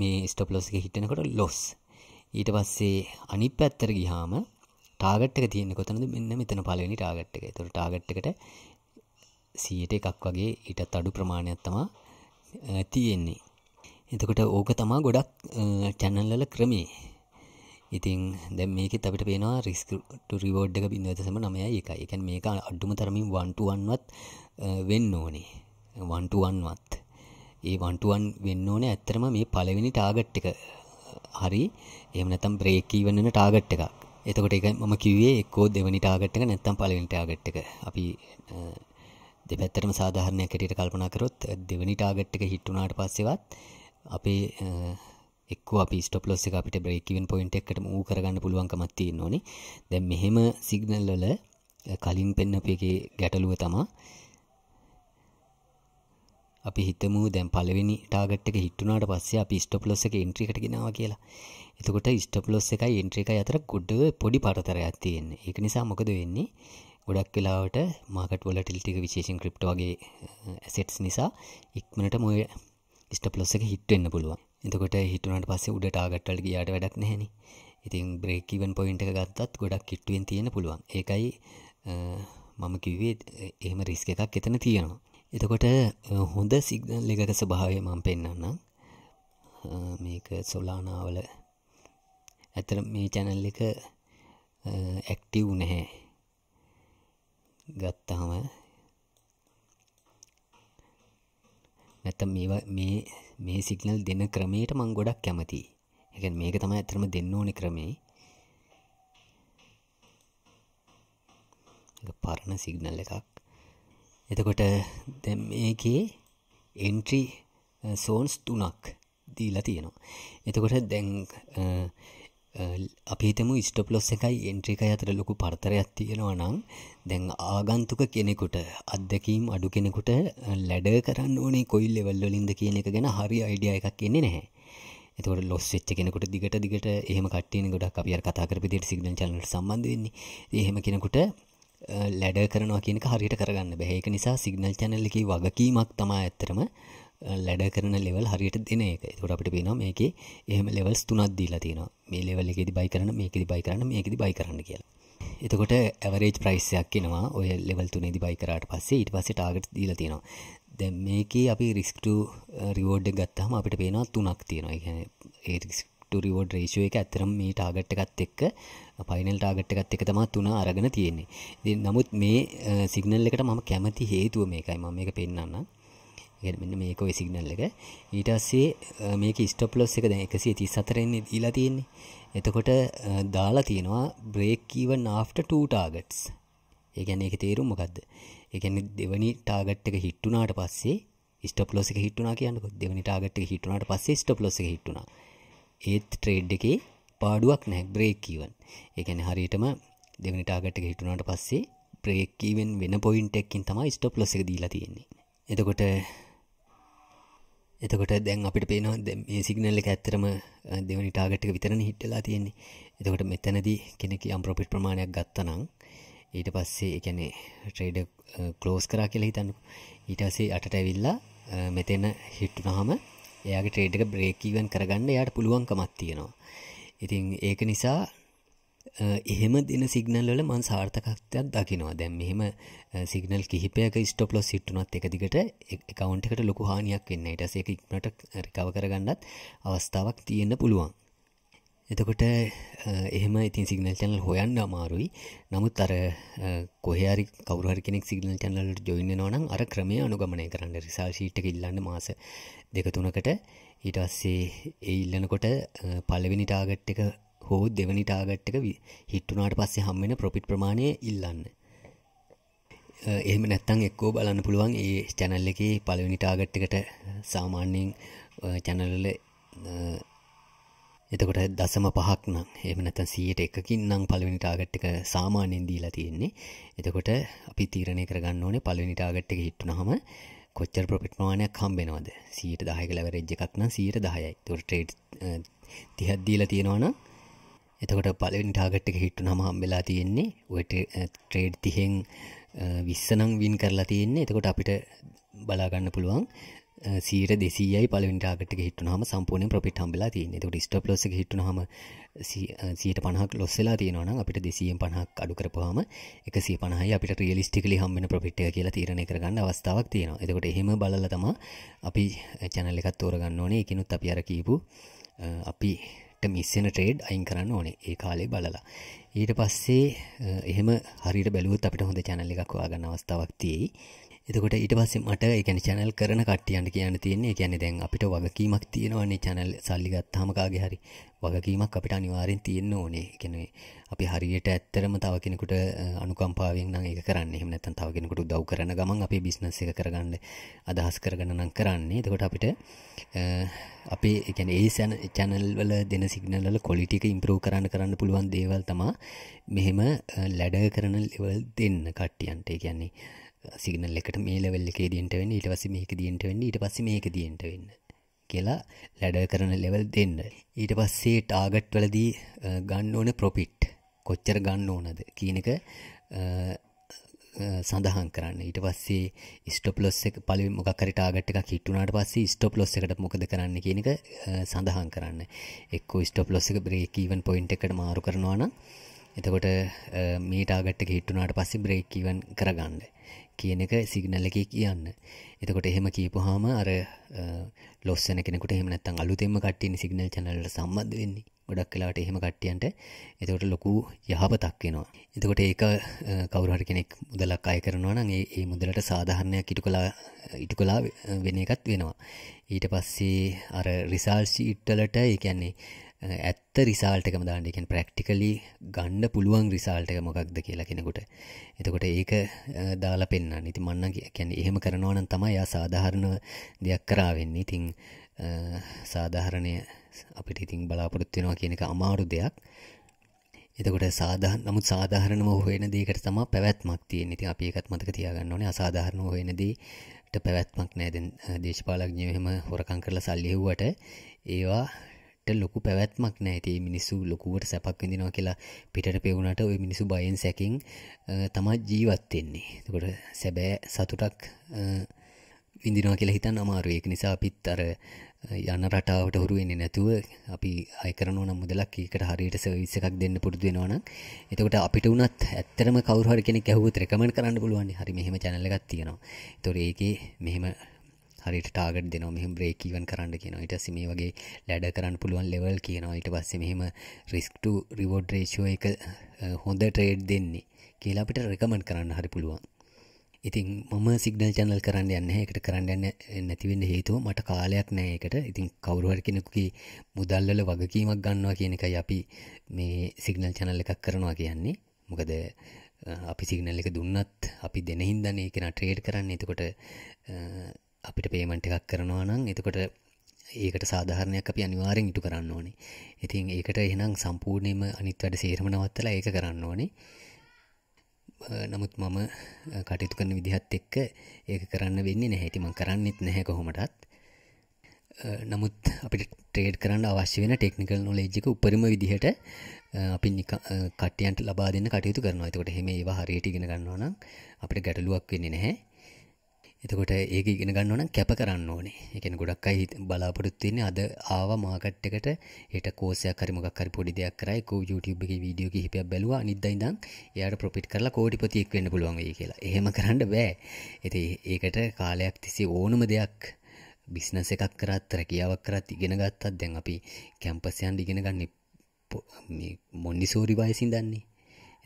මේ ස්ටොප් ලොස් එක හිටිනකොට ලොස් ඊට පස්සේ අනිත් පැත්තර ගිහාම ටාගට් එක තියෙන කොතනද මෙන්න මෙතන පළවෙනි ටාගට් එක. ඒතකොට ටාගට් එකට 100ට එකක් වගේ ඊටත් අඩු ප්‍රමාණයක් තමයි තියෙන්නේ. එතකොට ඕක තමා ගොඩක් චැනල්ලල ක්‍රමේ ඉතින් දැ මේක අපිට පේනවා රිස්කට රිවෝඩ් එක බින්දවතසම නමය එක එකන් මේක අඩ්ඩුම තරමින් වන්ටුවන්වත් වෙන්න ඕනේ වන්ටුවන්වත් ඒ වන්ටුවන් වෙන්න ඕනේ ඇත්තරම මේ පලවෙනි ටාගට් එක හරි එමනතම් බ්‍රේකී වන්නන ටාගට් එකක් එතකොට එක මම කිවේ එක්කෝ දෙවනි ටාගට් එක නැත්තම් පලවෙනි ටාගට් එක අපි දෙපැත්තරම සාධාරණයක් කැටියට කල්පනා කරොත් දෙවනි ටාගට් එක හිට්ටුනාට පස්සෙවත් අපේ එක්ක අපි ස්ටොප්ලොස් එක අපිට බ්‍රේක්කිවන් පොයින්ට එකට මූ කරගන්න පුළුවන්කමත් තියෙන ඕනේ දැන් මෙහෙම සිගනල් වල කලින් පෙන්නපු එකේ ගැටලුව තමා අපි හිතමු දැන් පළවෙනි ටාගට් එක හිට් වුණාට පස්සේ අපි ස්ටොප්ලොස් එක එන්ට්‍රි එකට ගෙනාවා කියලා. එතකොට ස්ටොප්ලොස් එකයි එන්ට්‍රි එකයි අතර ගොඩ පොඩි පරතරයක් තියෙන්නේ. ඒක නිසා මොකද වෙන්නේ? ගොඩක් වෙලාවට මාකට් වලටිලිටි එක විශේෂයෙන් ක්‍රිප්ටෝ වගේ ඇසෙට්ස් නිසා ඉක්මනට මොයේ ස්ටොප්ලොස් එක හිට් වෙන්න පුළුවන්. එතකොට හිටුනට පස්සේ උඩ ටාගට්වලට ගියාට වැඩක් නැහෙනි ඉතින් බ්‍රේකීවන් පොයින්ට එක ගත්තත් ගොඩක් කිට්ටුවෙන් තියෙන පුළුවන් ඒකයි මම කිව්වේ එහෙම රිස්ක එකක් එතන තියෙනවා එතකොට හොඳ සිගනල් එකක ස්භාවය මම පෙන්න්නම් මේක සොලානාවල ඇතර මේ චැනල් එක ඇක්ටව් නැහැ ගත්තාම නැත්තම් මේවා මේ මේ සිග්නල් දෙන ක්‍රමයට මං ගොඩක් කැමතියි. ඒ කියන්නේ මේක තමයි ඇත්තටම දෙන්න ඕනේ ක්‍රමේ. ඒක පරණ සිග්නල් එකක්. එතකොට දැන් මේකේ entry uh, zones තුනක් දීලා තියෙනවා. එතකොට දැන් uh, අපිහිතම ස්ටප්ලොස් එකයි එන්ට්‍රික අතර ලොකු පර්තරයක් තියෙනවා නම් දැන් ආගන්තුක කෙනෙකුට අත්දැකීම් අඩු කෙනෙකුට ලැඩ කරන්න ඕනේ කොයිල් ලෙවල්ලොලින්ද කියන එක ගැන හරි අයිඩිය එකක් කියන්නේ නැහැ එතකොට ලොස් වෙච්ච කෙනෙකුට දිගට දිගට එහෙම කට්ටියන ගොඩක් අපි අර කතා කරපු විදිහට සිග්නල් channel සම්බන්ධ වෙන්නේ. එහෙම කෙනෙකුට ලැඩ කරනවා කියන එක හරියට කරගන්න බෑ. ඒක නිසා සිග්නල් channel එකේ වගකීමක් තමයි ඇත්තටම ලැඩ කරන ලෙවල් හරියට දෙන එක තුට අපට පේනවා මේක එහම ලෙවල්ස් තුනත් දීලා තියෙනවා මේ ලෙවල් එකෙදි බයි කරන මේකෙදි බයි කරන්න මේකෙදි බයි කරන්න කියලා එතකොට ඇවරේජ් ප්‍රයිස්යක් එනවා ඔය ලෙවල් තුනේදි බයි කරාට පස්සේ ඉට පස්සේ ටාගට් දීලා තියෙනවා දැන් මේකේ අපි රිස්ක්ට රිවෝඩ් ගත්තහම අපිට පේනවා තුනක් තියෙනවා ඒ ඒ රිස්ක් රිවෝඩ් රේෂුව එක ඇතරම් මේ ටාගට් එකත් එක්ක පයිනල් ටාගට් එකත් එක තමා තුන අරගෙන තියෙන්නේ නමුත් මේ සිගනල් uh, එකට මම කැමති හේතුව මේකයි ම මේක පෙන්න්න මෙන්න මේක ඔය සිගනල් එක ඊට අස්සේ මේක ස්ටොප්ලොස් එක දැන් 134න් දීලා තියෙන්නේ එතකොට දාලා තියෙනවා break even after two targets ඒ කියන්නේ ඒකේ තේරුම මොකද්ද ඒ කියන්නේ දෙවෙනි ටාගට් එක හිට් වුණාට පස්සේ ස්ටොප් ලොස් එක හිට් වුණා කියන්නේ දෙවෙනි ටාගට් එක හිට් වුණාට පස්සේ ස්ටොප් ලොස් එක හිට් වුණා ඒත් ට්‍රේඩ් එකේ පාඩුවක් නැහැ break even ඒ කියන්නේ හරියටම දෙවෙනි ටාගට් එක හිට් වුණාට පස්සේ break even වෙන point එකකින් තමයි ස්ටොප් ලොස් එක දීලා තියෙන්නේ එතකොට එතකොට දැන් අපිට පේනවා මේ සිගනල්ල එක ඇත්තරම දෙවනි ටාගට්ක විතරන හිටලා තියෙන්නේ එතකොට මෙතැනදී කෙනෙක යම් ප්‍රොපිට් ප්‍රමාණයක් ගත්තනම් ඊට පස්සේ එකැනෙ ට්‍රේඩ කලෝස් කරා කියලා හිතන්න ඊටසේ අටට ඇවිල්ලා මෙතෙන හිට්ටුනහම එයාගේ ට්‍රේඩක බ්‍රේකීවන් කරගන්න යායට පුළුවන්කමත් තියෙනවා ඉතින් ඒක නිසා එහෙම දෙන සිගනල්ල මන් සාර්ථකත්වයක් දකිනවා දැම් මෙහෙම සිගනල් කිහිපයක ස්ටොප්ලො සිට්ටුනත් එක දිගට එකකවන්් එකට ලොකු හානියක් වෙන්න ඉටස එක ඉක්මට රිකව කරගන්නත් අවස්ථාවක් තියෙන්න්න පුළුවන් එතකොට එහෙම ඉතින් සිගනල් චැනල් හොයන්න අමාරුයි නමුත් අර කොහරි කවරහරි කෙනෙක් සිගනල් චැනල්ට ජොයින්න නොනම් අර ක්‍රමය අනුගමනය කරන්න රිසාල් ශීට්ට ඉල්ලන්න මාස දෙකතුනකට ඊටස්සේ ඒ ඉල්ලනකොට පලවෙනි ටාගට් එක හෝ දෙවනි ටාගට් එක හිට්ටුනාට පස්සේ හම්මෙන ප්‍රොපිට් ප්‍රමාණය ඉල්ලන්න එහම නැත්තං එක්කෝ බලන්න පුළුවන් ඒ චැනල් එක පලවෙනි ටාගට් එකට සාමාන්‍යයෙන් චැනලල එතකොට දසම පහක් නම් එම නැත සියට එකකින් නම් පලවෙනි ටාගට් එක සාමාන්‍යයෙන් දීලා තියෙන්නේ එතකොට අපි තීරණය කරගන්න ඕනේ පලවෙනි ටාගට් එක හිට්ටුනහම කොච්චර ප්‍රොපිට් ප්‍රමාණයක් හම්බෙනවද සියට දාහක ලැවරෙජ් එකක්න සියට දහයයි තුොට ට්‍රේඩ් තිහත් දීලා තියෙනවනම් එතකොට පලවෙනි ටාගට් එක හිට්ටු නම හම්බෙලා තියෙන්නේ ඔයට ට්‍රේඩ් තිහෙන් විස්සනං වින් කරලා තියෙන්නේ එතකොට අපිට බලාගන්න පුළුවන් සීර දෙසීයි පලවිටාගට හිටුනහම සම්පූර්ණ ප්‍රපිට හම්බලා තියෙන ට ස්ට ලස හිටුනහම සීට පනහක් ලොස්සලා තියෙනවන අපිට දෙසියෙන් පනහක් අඩු කරපුහම එක සී පනහයි අපිට රියලිස්ටිකලි හම්බෙන ප්‍රපිට්ට කියලා තීරණය කරගන්න අවස්ථාවක් තියෙනවා එතකොට එහෙම බලතම අපි චැනල එකත් තෝරගන්න ඕනේ එකනුත් අපි අර කීපු අපි ඇත්ත මිස්සෙන ට්‍රේඩ් අයින් කරන්න ඕනේ ඒ කාලේ බලලා ඊට පස්සේ එහෙම හරිට බැලුවත් අපිට හොඳ චැනල්ලි එකක් හොයාගන්න අවස්ථාවක් තියෙයි එතකොට ඊට පස්සේ මට ඒ කියන්නේ channel කරන කට්ටියන්ට කියන්න තියෙන්නේ ඒ කියන්නේ දැන් අපිට වගකීමක් තියෙනවානේ channel සල්ලි ගත්තාම කාගේ හරි වගකීමක් අපිට අනිවාර්යෙන් තියෙන්න ඕනේ. ඒ කියන්නේ අපි හරියට ඇත්තරම තව කෙනෙකුට අනුකම්පාවෙන් නම් ඒක කරන්න. එහෙම නැත්නම් තව කෙනෙකුට උදව් කරන ගමන් අපේ බිස්නස් එක කරගන්න අදහස් කරගෙන නම් කරන්නේ. එතකොට අපිට අපේ එකැන ඒ සැන චැනල්වල දෙන සිගනල්ල කොලිටික ඉම්පරෝ කරන්න කරන්න පුළුවන් දේවල් තමා මෙහෙම ලැඩ කරන ලෙවල් දෙන්න කට්ටියන්ට කියන්නේ සිගනල් එකට මේ ලෙවල් එක දියන්ට වෙන්න ඊට පස්ස මේක දියන්ට වෙන්න ඊට පස්ස මේක දියන්ට වෙන්න කියලා ලැඩ කරන ලෙවල් දෙන්න ඊට පස්සේ ටාගට් වලදී ගන්න ඕන ප්‍රොපිට් කොච්චර ගන්න ඕනද කියනක සඳහන් කරන්න ඊට පස්සේ ස්ටපලොස් එක පලි මොකරි ටාගට් එකක් හිටුනාට පස්සේ ස්ටපලොස් එකට මොකද කරන්න කියනක සඳහන් කරන්න එක්ක ස්ටපලොස් එක බ්‍රේකීවන් පොයින්ට එකට මාරු කරනවාන එතකොට මේ ටාගට්ට හිට්ටුනාට පස්සේ බ්‍රේක්කීවන් කරගන්න කියන එක සිගනල්ල එක කියන්න එතකොට එහෙම කීපුහාම අර ලොස්සන කෙනෙකුට එහමනත්තන් අලුතෙම කට්ටින් සිගනල් චනලට සම්බන්ධ වෙන්නේ ගොඩක් කලාට එහෙම කට්ටියන්ට එතකොට ලොකු යහපතක් වෙනවා. එතකොට ඒක කවුරුහට කෙනෙක් මුදලක් අය කරනවා නම් ඒ ඒ මුදලට සාධාරණයක් ඉටු කළා ඉටු කළා වෙන එකක් වෙනවා. ඊට පස්සේ අර රිසල්ට් ෂීට් වලට ඒ කියන්නේ ඇත්ත රිසාල්ටකම දාන්නකෙන් ප්‍රක්ටිකලි ගණ්ඩ පුළුවන් රිසාල්ටක මොකක්ද කියලා කෙනෙකුට එතකොට ඒක දාල පෙන්න්න නිති මන්න කියැන එහෙම කරනවනන් තමයි යා සාධාරණ දෙයක් කරාවෙන්නේ ඉතිං සාධාරණය අපිට ඉතිං බලාපොරොත්වෙනවා කියන එක අමාරු දෙයක් එතකොට සාධහ නමුත් සාධාරණම හොයන දේකට තම පැවැත්මක් තියෙන ඉති අපි එකත් මතක තියාගන්න ඕනේ අසාධාරණ හොයනදීට පැවැත්මක් නෑදෙන් දේශපාලක්ඥයහෙම හොරකං කරලා සල්ලිහුවට ඒවා පිටට ලොකු පැවැත්මක් නෑති මිනිස්සු ලොකුවට සැපක් විඳනවා කියලා පිටට පෙවුණට ඔය මිනිසු බයෙන් සැකින් තමත් ජීවත්වෙන්නේ තකොට සැබෑ සතුටක් ඉදිනවා කියලා හිතන් අමාරුවයෙක් නිසා අපිත් අර යන්න රටාවට හුරු වෙන්නේ නැතුව අපි අයකරනෝ නම් මුදලක් ඒකට හරියට සර්විස් එකක් දෙන්න පුරුදු වෙනවා නම් එතකොට අපිට උනත් ඇත්තටම කවුරු හරි කෙනෙක් ඇහුවොත් රෙකමන්ඩ් කරන්න පුළුවන් හරි මෙහෙම channel එකක් තියෙනවා. ඒතකොට ඒකේ මෙහෙම හරිට ටාගට දෙනවා මෙහම බ්‍රේකීවන් කරන්න කියෙනවා ඉට සමේ වගේ ලැඩ කරන්න පුළුවන් ලෙවල් කියනවා ඊට පස්සේ මෙහෙම රිස්ක්ට රිවෝඩ් රේෂෝ එක හොඳ ට්‍රේඩ් දෙන්නේ කියලා අපිට රෙකමන්් කරන්න හරි පුළුවන් ඉතින් මම සිගනල් චැනල් කරන්න යන්න එකට කරන්න යන්න නැතිවෙන්න හේතුව මට කාලයක් නෑ එකට ඉතින් කවරුහර කෙනෙකුකි මුදල්ලල වගකීමක් ගන්නවා කියන එකයි අපි මේ සිගනල් චැනල් එකක් කරනවා කියන්නේ මොකද අපි සිගනල් එක දුන්නත් අපි දෙනහින්දන එකන ට්‍රේඩ් කරන්න එතකොට අපිට පේමන්ට් එකක් කරනවා නම් එතකොට ඒකට සාධාරණයක් අපි අනිවාරෙන් ඉටු කරන්න ඕනේ ඉතින් ඒකට එහෙනම් සම්පූර්ණයම අනිත් වැඩ සේරම නවත්තලා ඒක කරන්න ඕනේ නමුත් මම කටයුතු කරන විදිහත් එක්ක ඒක කරන්න වෙන්නේ නැහැ ඉතින් මම කරන්නෙත් නැහැ කොහොමටත් නමුත් අපිට ට්‍රේඩ් කරන්න අවශ්‍ය වෙන ටෙක්නිකල් නොලෙජ් එක උපරිම විදිහට අපි කටයන්ට ලබා දෙන්න කටයුතු කරනවා. එතකොට එහෙම ඒවා හරියට ඉගෙන ගන්නවා නම් අපිට ගැටලුවක් වෙන්නේ නැහැ. එතකොට ඒක ඉගෙන ගන්න ඕන කැප කරන්න ඕනේ එකන ගොඩක් අයි බලාපොරොත්තුවෙන්නේ අද ආව මාකට් එකට ඒට කෝසයක් හරි මොකක් හරි පොඩි දෙයක් කරා ඒක YouTube එකේ වීඩියෝ කිහිපයක් බැලුවා අනිද්දා ඉඳන් එයාට ප්‍රොෆිට් කරලා කෝටිපතියෙක් වෙන්න පුළුවන් වෙයි කියලා. එහෙම කරන්න බෑ. ඉතින් ඒකට කාලයක් තිස්සේ ඕනම දෙයක් බිස්නස් එකක් කරත් රැකියාවක් කරත් ඉගෙන ගත්තත් දැන් අපි කැම්පස් යන්න ඉගෙන ගන්න මොන්ඩිසෝරි වයසින් දන්නේ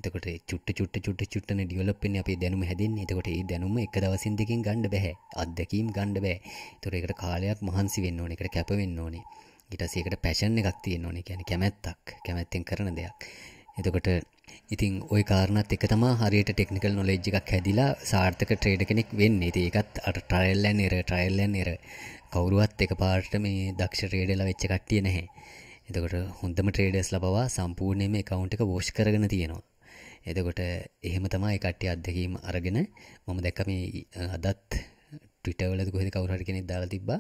එතකොට චුට්ට චුට්ට චුට්ට චුට්ටන ඩියලපෙන් අපේ දැනුම හැදෙන් එතකොට ඒ දැනුම එක දවසින් දෙකින් ගණ්ඩ බැහැ අත්දැකීම් ගණ්ඩ බෑ තොර එකට කාලයක් මහන්සි වෙන්න ඕන එකට කැපවෙන්න ඕනේ ඉටසේකට පැශන් එකක් තියෙන්න ඕනේ ගැන කැමැත්තක් කැමැත්තෙන් කරන දෙයක් එතකොට ඉතින් ඔය කාරණත් එක තම හරියට ටෙක්නිකල් නොලෙජ් එකක් හැදිලා සාර්ථක ට්‍රේඩ කෙනෙක් වෙන්න ති ඒකත් අට ටරල්ලන් එර ටරල්ලන් එර කවුරුවත් එක පාර්ට මේ දක්ෂ රේඩලා වෙච්ච කට්ටිය නැහැ එතකොට හොඳම ට්‍රේඩස් ලබවා සම්පූර්ණයම එකකවුන්ට එක වෝෂ් කරගෙන තියෙනවා එදකොට එහෙම තමයි කට්ටි අත්දැකීම අරගෙන මම දැක්ක මේ අදත් ටිටවල කොහෙද කවුරට කෙනෙක් දාලා තිබ්බා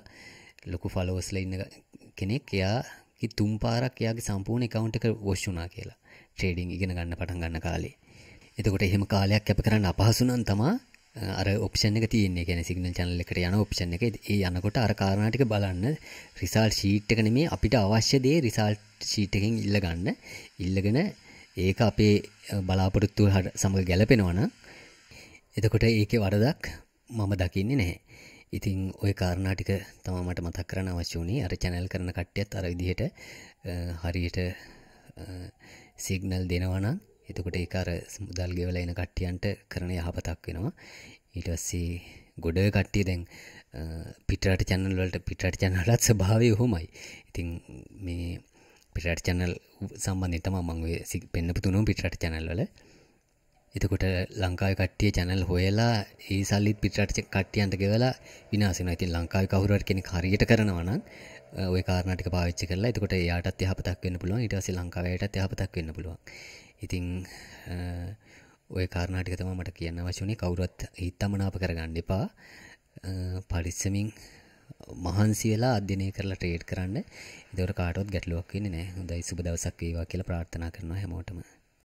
ලොකු ෆලෝස්ල ඉන්න කෙනෙක් එයා තුම් පාරක් යාගේ සම්පූර්ණ එකවුන්ට එක වොෂ් වුනා කියලා ට්‍රේඩිං ඉගෙන ගන්න පටන් ගන්න කාලේ එතකොට එහෙම කාලයක් කැප කරන්න අපහසුනම් තමා අර ඔප්ෂන් එක තියන්නේ ගැන සිගනල් චනල එකට යන ඔප්ෂන් එක ඒ යනකොට අර කාරණටික බලන්න රිසල් ශීට් එකන මේ අපිට අවශ්‍ය දේ රිසල්් ශීට්ටකින් ඉල්ලගන්න ඉල්ලගෙන ඒක අපේ බලාපොරොත්තු හට සමඟ ගැලපෙනවන එතකොට ඒක වරදක් මම දකින්නේ නැහැ ඉතිං ඔය කාරණාටික තම මට මතක් කරන අවශ්‍යූනී අර චැනල් කරන කට්ටයත් අර විදිහට හරියට සිගනල් දෙනවන එතකොට ඒකාර මුදල් ගෙවල එන කට්ටියන්ට කරන යහපතක් වෙනවා ඊටවස්සේ ගොඩ කට්ටිය දැන් පිටරට චැනල්වලට පිටට චැනලත් ස්භාවය හොමයි ඉතිං මේ පිටරට චැනල් සම්බන්ධ තම මංගේ පෙන්න්නපු තුනුම් පිටරට චැනල්වල එතකොට ලංකායි කට්ටිය චැනල් හොයලා ඒ සල්ලිත් පිටරට කට්ටියන්ට ගෙවලා විනාසෙන ඉතින් ලංකායි කවුරට කෙනෙ හරියට කරනවනම් ඔය කාරණටික පාවිච්චි කරලා එතකොට යාටත් යහපතක් වෙන්න පුළුවන් ඉටස ලංකාවයටත් යහපතක් වෙන්න පුළුවන් ඉතිං ඔය කාරණටික තම මට කියන්න වශනේ කවුරත් හිත්තමනාප කරගන්න එපා පරිස්සමින් මහන්සි වෙලා අධ්‍යනය කරලා ට්‍රේඩ් කරන්න එදවර කාටොත් ගැටලුවක් වෙන්නේ නැහැ හොඳයි සුබ දවසක් වේවා කියලා ප්‍රාර්ථනා කරනවා හැමෝටම